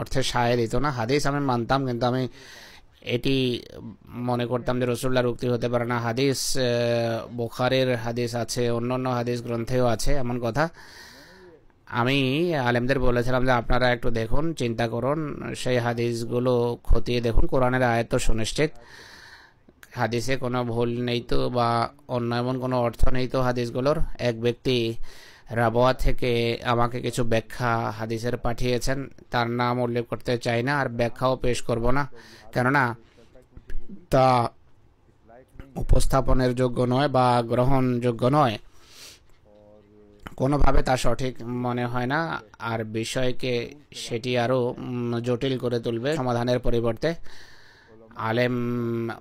অর্থে সায় দিত না হাদিস আমি মানতাম কিন্তু আমি এটি মনে করতাম যে রসুল্লার উক্তি হতে পারে না হাদিস বোখারের হাদিস আছে অন্য অন্য হাদিস গ্রন্থেও আছে এমন কথা আমি আলেমদের বলেছিলাম যে আপনারা একটু দেখুন চিন্তা করুন সেই হাদিসগুলো খতিয়ে দেখুন কোরআনের আয়ত্ত সুনিশ্চিত হাদিসে কোনো ভুল নেই তো বা অন্য এমন কোনো অর্থ নেই তো হাদিসগুলোর এক ব্যক্তি রাবোয়া থেকে আমাকে কিছু ব্যাখ্যা হাদিসের পাঠিয়েছেন তার নাম উল্লেখ করতে চাই না আর ব্যাখ্যাও পেশ করব না কেননা তা উপস্থাপনের যোগ্য নয় বা গ্রহণযোগ্য নয় কোনোভাবে তা সঠিক মনে হয় না আর বিষয়কে সেটি আরও জটিল করে তুলবে সমাধানের পরিবর্তে আলেম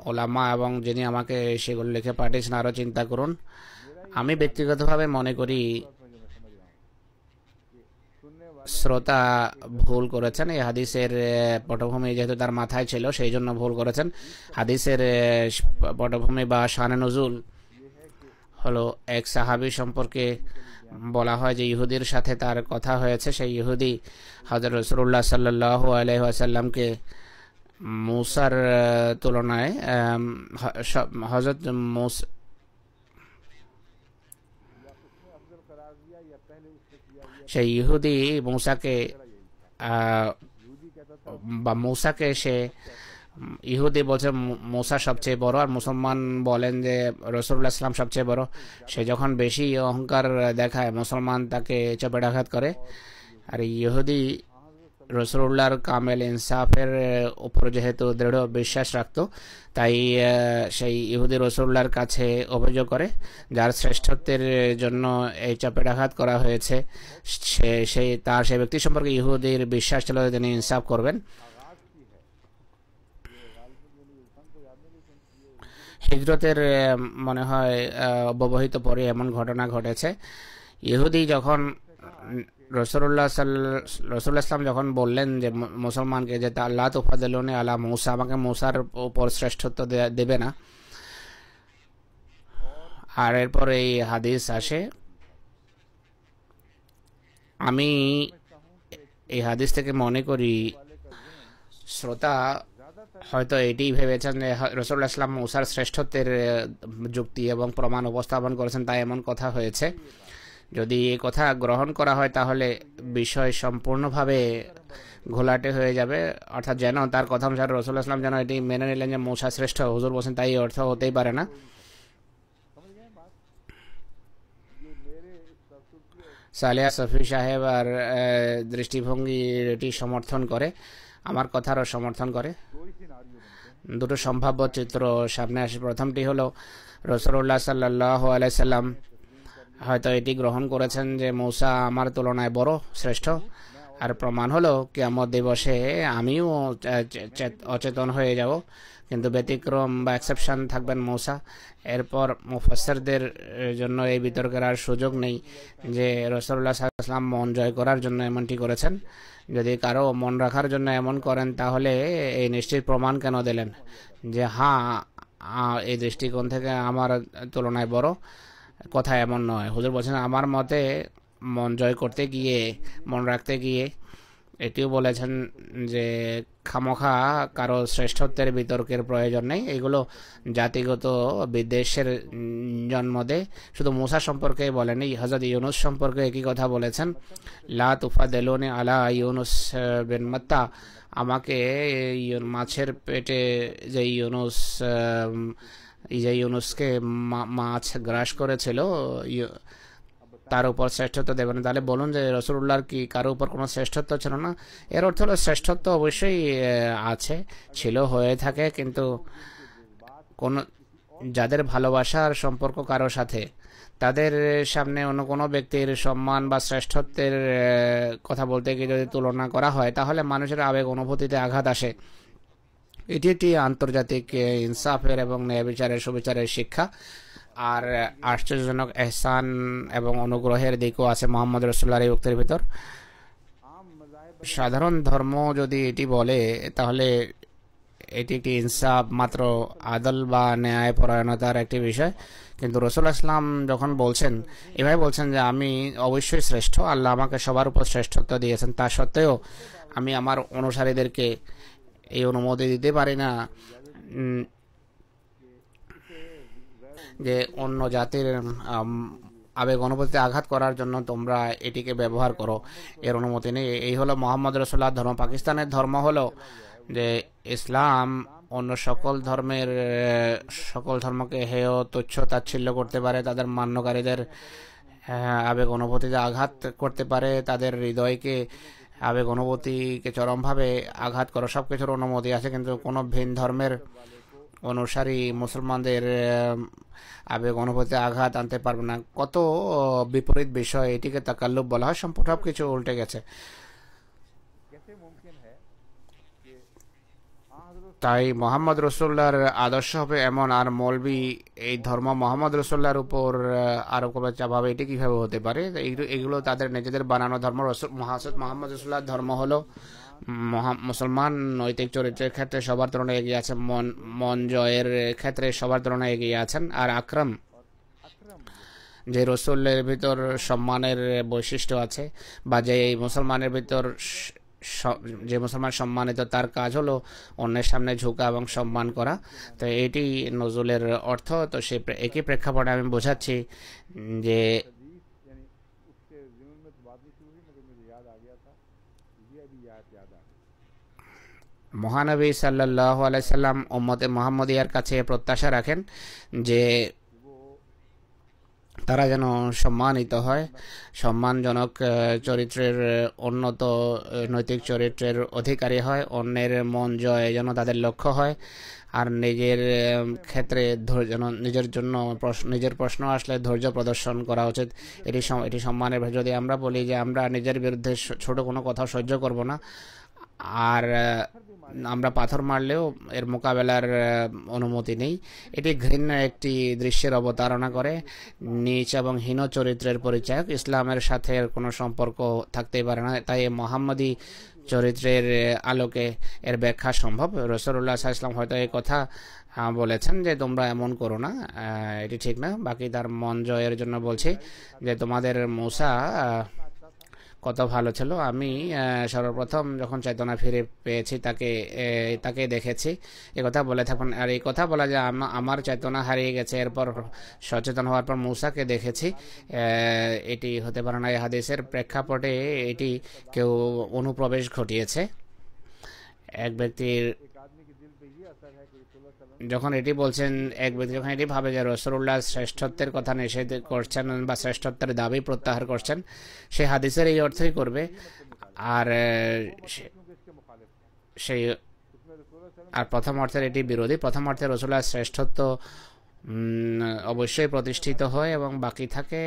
ওলামা এবং যিনি আমাকে সেগুলো লিখে পাঠিয়েছেন আরও চিন্তা করুন আমি ব্যক্তিগতভাবে মনে করি শ্রোতা ভুল করেছেন এই হাদিসের পটভূমি যেহেতু তার মাথায় ছিল সেই জন্য ভুল করেছেন হাদিসের পটভূমি বা শানে নজুল হলো এক সাহাবি সম্পর্কে বলা হয় যে ইহুদির সাথে তার কথা হয়েছে সেই ইহুদি হজরত রসুল্লাহ সাল্লাহ আলহাসাল্লামকে মুসার তুলনায় হজরত মৌস সেই ইহুদি মূসাকে বা মূসাকে সে ইহুদি বলছে মূসা সবচেয়ে বড় আর মুসলমান বলেন যে রসুল্লাহ ইসলাম সবচেয়ে বড় সে যখন বেশি অহংকার দেখায় মুসলমান তাকে চপেটাঘাত করে আর ইহুদি রসরুল্লাহর কামেল ইনসাফের ওপর যেহেতু দৃঢ় বিশ্বাস রাখত তাই সেই ইহুদি রসরুল্লাহর কাছে অভিযোগ করে যার শ্রেষ্ঠত্বের জন্য এই আঘাত করা হয়েছে সে সেই তার সেই ব্যক্তি সম্পর্কে ইহুদির বিশ্বাস ছিল তিনি ইনসাফ করবেন হিজরতের মনে হয় অব্যবহিত পরে এমন ঘটনা ঘটেছে ইহুদি যখন রসরুল্লাহ ইসলাম যখন বললেন যে মুসলমানকে যে আল্লাহ তুফাদুল্লনে আলা মৌসা আমাকে মৌসার উপর শ্রেষ্ঠত্ব দেবে না আর এরপর এই হাদিস আসে আমি এই হাদিস থেকে মনে করি শ্রোতা হয়তো এটি ভেবেছেন যে রসুল্লাহ ইসলাম মৌসার শ্রেষ্ঠত্বের যুক্তি এবং প্রমাণ উপস্থাপন করেছেন তাই এমন কথা হয়েছে যদি এ কথা গ্রহণ করা হয় তাহলে বিষয় সম্পূর্ণভাবে ঘোলাটে হয়ে যাবে অর্থাৎ যেন তার কথা অনুসার রসুল ইসলাম যেন এটি মেনে নিলেন যে মৌসা শ্রেষ্ঠ হুজুর বলছেন তাই অর্থ হতেই পারে না সালিয়া সফি সাহেব আর দৃষ্টিভঙ্গি এটি সমর্থন করে আমার কথারও সমর্থন করে দুটো সম্ভাব্য চিত্র সামনে আসে প্রথমটি হলো রসুল্লাহ সাল্লাহ আলাইসাল্লাম হয়তো এটি গ্রহণ করেছেন যে মৌসা আমার তুলনায় বড় শ্রেষ্ঠ আর প্রমাণ হলো কি আমার দিবসে আমিও অচেতন হয়ে যাব কিন্তু ব্যতিক্রম বা এক্সেপশন থাকবেন মৌসা এরপর মুফাসেরদের জন্য এই বিতর্কের আর সুযোগ নেই যে রসুল্লাহ সাল্লাম মন জয় করার জন্য এমনটি করেছেন যদি কারো মন রাখার জন্য এমন করেন তাহলে এই নিশ্চিত প্রমাণ কেন দিলেন যে হ্যাঁ এই দৃষ্টিকোণ থেকে আমার তুলনায় বড় কথা এমন নয় হুজুর বলছেন আমার মতে মন জয় করতে গিয়ে মন রাখতে গিয়ে এটিও বলেছেন যে খামোখা কারো শ্রেষ্ঠত্বের বিতর্কের প্রয়োজন নেই এগুলো জাতিগত বিদ্বেষের জন্ম দেয় শুধু মূষা সম্পর্কে বলেনি হজরত ইউনুস সম্পর্কে একই কথা বলেছেন লা তুফা দেলোনে আলা ইউনুস বেন মাত্তা আমাকে মাছের পেটে যে ইউনুস ইজাই ইউনুসকে মাছ গ্রাস করেছিল তার উপর শ্রেষ্ঠত্ব দেবে না তাহলে বলুন যে রসুল্লাহর কি কারো উপর কোনো শ্রেষ্ঠত্ব ছিল না এর অর্থ হলো শ্রেষ্ঠত্ব অবশ্যই আছে ছিল হয়ে থাকে কিন্তু কোন যাদের ভালোবাসার সম্পর্ক কারো সাথে তাদের সামনে অন্য কোনো ব্যক্তির সম্মান বা শ্রেষ্ঠত্বের কথা বলতে গিয়ে যদি তুলনা করা হয় তাহলে মানুষের আবেগ অনুভূতিতে আঘাত আসে এটি একটি আন্তর্জাতিক ইনসাফের এবং ন্যায় বিচারের সুবিচারের শিক্ষা আর আশ্চর্যজনক এহসান এবং অনুগ্রহের দিকও আছে মোহাম্মদ রসুল্লাহ এই উক্তির ভিতর সাধারণ ধর্ম যদি এটি বলে তাহলে এটি একটি ইনসাফ মাত্র আদল বা ন্যায় পরায়ণতার একটি বিষয় কিন্তু রসুল ইসলাম যখন বলছেন এভাবে বলছেন যে আমি অবশ্যই শ্রেষ্ঠ আল্লাহ আমাকে সবার উপর শ্রেষ্ঠত্ব দিয়েছেন তা সত্ত্বেও আমি আমার অনুসারীদেরকে এই অনুমতি দিতে পারি না যে অন্য জাতির আবেগ অনুভূতিতে আঘাত করার জন্য তোমরা এটিকে ব্যবহার করো এর অনুমতি নেই এই হলো মোহাম্মদ রসোল্লাহ ধর্ম পাকিস্তানের ধর্ম হলো যে ইসলাম অন্য সকল ধর্মের সকল ধর্মকে হেয় তুচ্ছ তাচ্ছিল্য করতে পারে তাদের মান্যকারীদের আবেগ অনুভূতিতে আঘাত করতে পারে তাদের হৃদয়কে আবেগ অনুভূতিকে চরমভাবে আঘাত করা সব কিছুর অনুমতি আছে কিন্তু কোনো ভিন ধর্মের অনুসারী মুসলমানদের আবেগ অনুভূতি আঘাত আনতে পারবে না কত বিপরীত বিষয় এটিকে তাকাল্লুক বলা হয় সম্পূর্ণ সব কিছু উল্টে গেছে তাই মোহাম্মদ রসুল্লার আদর্শ হবে এমন আর মৌলবি এই ধর্ম মোহাম্মদ রসুল্লার উপর আরো করবে চাপাবে এটি কীভাবে হতে পারে এগুলো তাদের নিজেদের বানানো ধর্ম রসুল মহাসদ মোহাম্মদ রসুল্লার ধর্ম হলো মুসলমান নৈতিক চরিত্রের ক্ষেত্রে সবার তুলনায় এগিয়ে আছেন মন মন জয়ের ক্ষেত্রে সবার তুলনায় এগিয়ে আছেন আর আক্রম যে রসুলের ভিতর সম্মানের বৈশিষ্ট্য আছে বা যে মুসলমানের ভিতর যে মুসলমান সম্মানিত তার কাজ হলো অন্যের সামনে ঝুঁকা এবং সম্মান করা তো এটি নজরুলের অর্থ তো সে একই প্রেক্ষাপটে আমি বোঝাচ্ছি যে মহানবী সাল্লাহ আলাইসাল্লাম ওম্মতে মোহাম্মদিয়ার কাছে প্রত্যাশা রাখেন যে তারা যেন সম্মানিত হয় সম্মানজনক চরিত্রের উন্নত নৈতিক চরিত্রের অধিকারী হয় অন্যের মন জয় যেন তাদের লক্ষ্য হয় আর নিজের ক্ষেত্রে যেন নিজের জন্য নিজের প্রশ্ন আসলে ধৈর্য প্রদর্শন করা উচিত এটি এটি সম্মানের যদি আমরা বলি যে আমরা নিজের বিরুদ্ধে ছোট কোনো কথা সহ্য করব না আর আমরা পাথর মারলেও এর মোকাবেলার অনুমতি নেই এটি ঘৃণ্য একটি দৃশ্যের অবতারণা করে নিচ এবং হীন চরিত্রের পরিচয় ইসলামের সাথে কোনো সম্পর্ক থাকতেই পারে না তাই মোহাম্মদি চরিত্রের আলোকে এর ব্যাখ্যা সম্ভব সাহা ইসলাম হয়তো এই কথা বলেছেন যে তোমরা এমন করো না এটি ঠিক না বাকি তার মন জয়ের জন্য বলছি যে তোমাদের মূসা কত ভালো ছিল আমি সর্বপ্রথম যখন চেতনা ফিরে পেয়েছি তাকে তাকে দেখেছি কথা বলে থাকুন আর এই কথা বলা যে আমার চেতনা হারিয়ে গেছে এরপর সচেতন হওয়ার পর মূসাকে দেখেছি এটি হতে পারে না এই হাদিসের প্রেক্ষাপটে এটি কেউ অনুপ্রবেশ ঘটিয়েছে এক ব্যক্তির যখন এটি বলছেন এক ব্যক্তি যখন এটি ভাবে যে রসুল্লাহ শ্রেষ্ঠত্বের কথা নিষেধ করছেন বা শ্রেষ্ঠত্বের দাবি প্রত্যাহার করছেন সে হাদিসের এই অর্থই করবে আর সেই আর প্রথম অর্থের এটি বিরোধী প্রথম অর্থে রসুল্লাহ শ্রেষ্ঠত্ব অবশ্যই প্রতিষ্ঠিত হয় এবং বাকি থাকে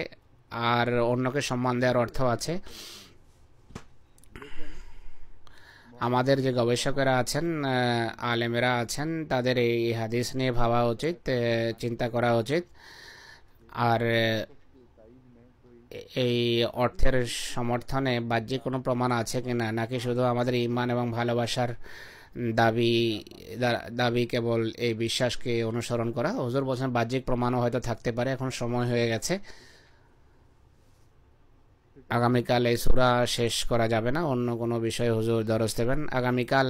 আর অন্যকে সম্মান দেওয়ার অর্থ আছে আমাদের যে গবেষকেরা আছেন আলেমেরা আছেন তাদের এই হাদিস নিয়ে ভাবা উচিত চিন্তা করা উচিত আর এই অর্থের সমর্থনে বাহ্যিক কোনো প্রমাণ আছে কি না নাকি শুধু আমাদের ইমান এবং ভালোবাসার দাবি দাবি কেবল এই বিশ্বাসকে অনুসরণ করা হজুর বলছেন বাহ্যিক প্রমাণও হয়তো থাকতে পারে এখন সময় হয়ে গেছে আগামীকাল এই সুরা শেষ করা যাবে না অন্য কোনো বিষয়ে হুজুর দরজ দেবেন আগামীকাল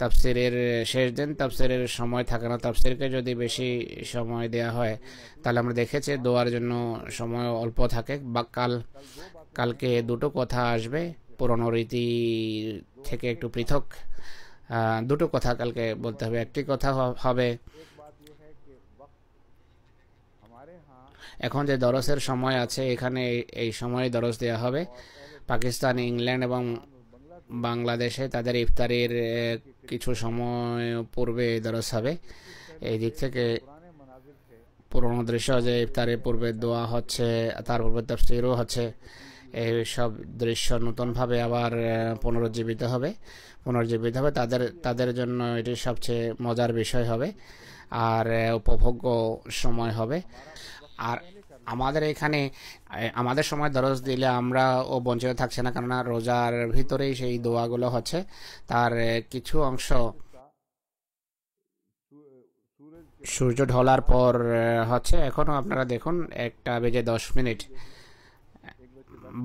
তাফসিরের শেষ দিন তাফসিরের সময় থাকে না তাফসিরকে যদি বেশি সময় দেয়া হয় তাহলে আমরা দেখেছি দোয়ার জন্য সময় অল্প থাকে বা কাল কালকে দুটো কথা আসবে পুরনো রীতি থেকে একটু পৃথক দুটো কথা কালকে বলতে হবে একটি কথা হবে এখন যে দরসের সময় আছে এখানে এই সময়ে দরস দেওয়া হবে পাকিস্তান ইংল্যান্ড এবং বাংলাদেশে তাদের ইফতারির কিছু সময় পূর্বে দরস হবে এই দিক থেকে পুরনো দৃশ্য যে ইফতারের পূর্বে দোয়া হচ্ছে তার পূর্বে তফসিরও হচ্ছে এই সব দৃশ্য নতুনভাবে আবার পুনরুজ্জীবিত হবে পুনরুজ্জীবিত হবে তাদের তাদের জন্য এটি সবচেয়ে মজার বিষয় হবে আর উপভোগ্য সময় হবে আর আমাদের এখানে আমাদের সময় দরজ দিলে আমরা ও বঞ্চিত থাকছে না কেননা রোজার ভিতরেই সেই দোয়াগুলো হচ্ছে তার কিছু অংশ সূর্য ঢলার পর হচ্ছে এখনও আপনারা দেখুন একটা বেজে দশ মিনিট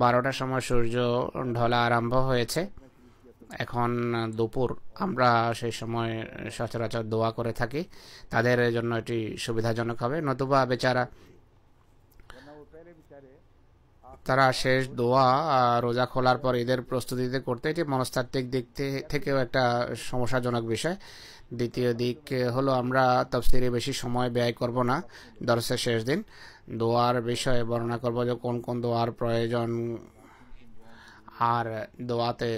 বারোটার সময় সূর্য ঢলা আরম্ভ হয়েছে এখন দুপুর আমরা সেই সময় সচরাচর দোয়া করে থাকি তাদের জন্য এটি সুবিধাজনক হবে নতুবা বেচারা তারা শেষ দোয়া রোজা খোলার পর ঈদের প্রস্তুতিতে করতে এটি মনস্তাত্ত্বিক দিক থেকেও একটা সমস্যাজনক বিষয় দ্বিতীয় দিক হলো আমরা তফসিরে বেশি সময় ব্যয় করব না দর্শের শেষ দিন দোয়ার বিষয়ে বর্ণনা করব যে কোন কোন দোয়ার প্রয়োজন আর দোয়াতে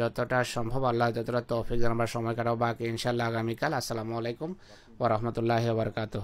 যতটা সম্ভব আল্লাহ যতটা তফিক আমরা সময় কাটাবো বাকি ইনশাল্লাহ আগামীকাল আসসালামু আলাইকুম ওরহমতুল্লাহ বারকাত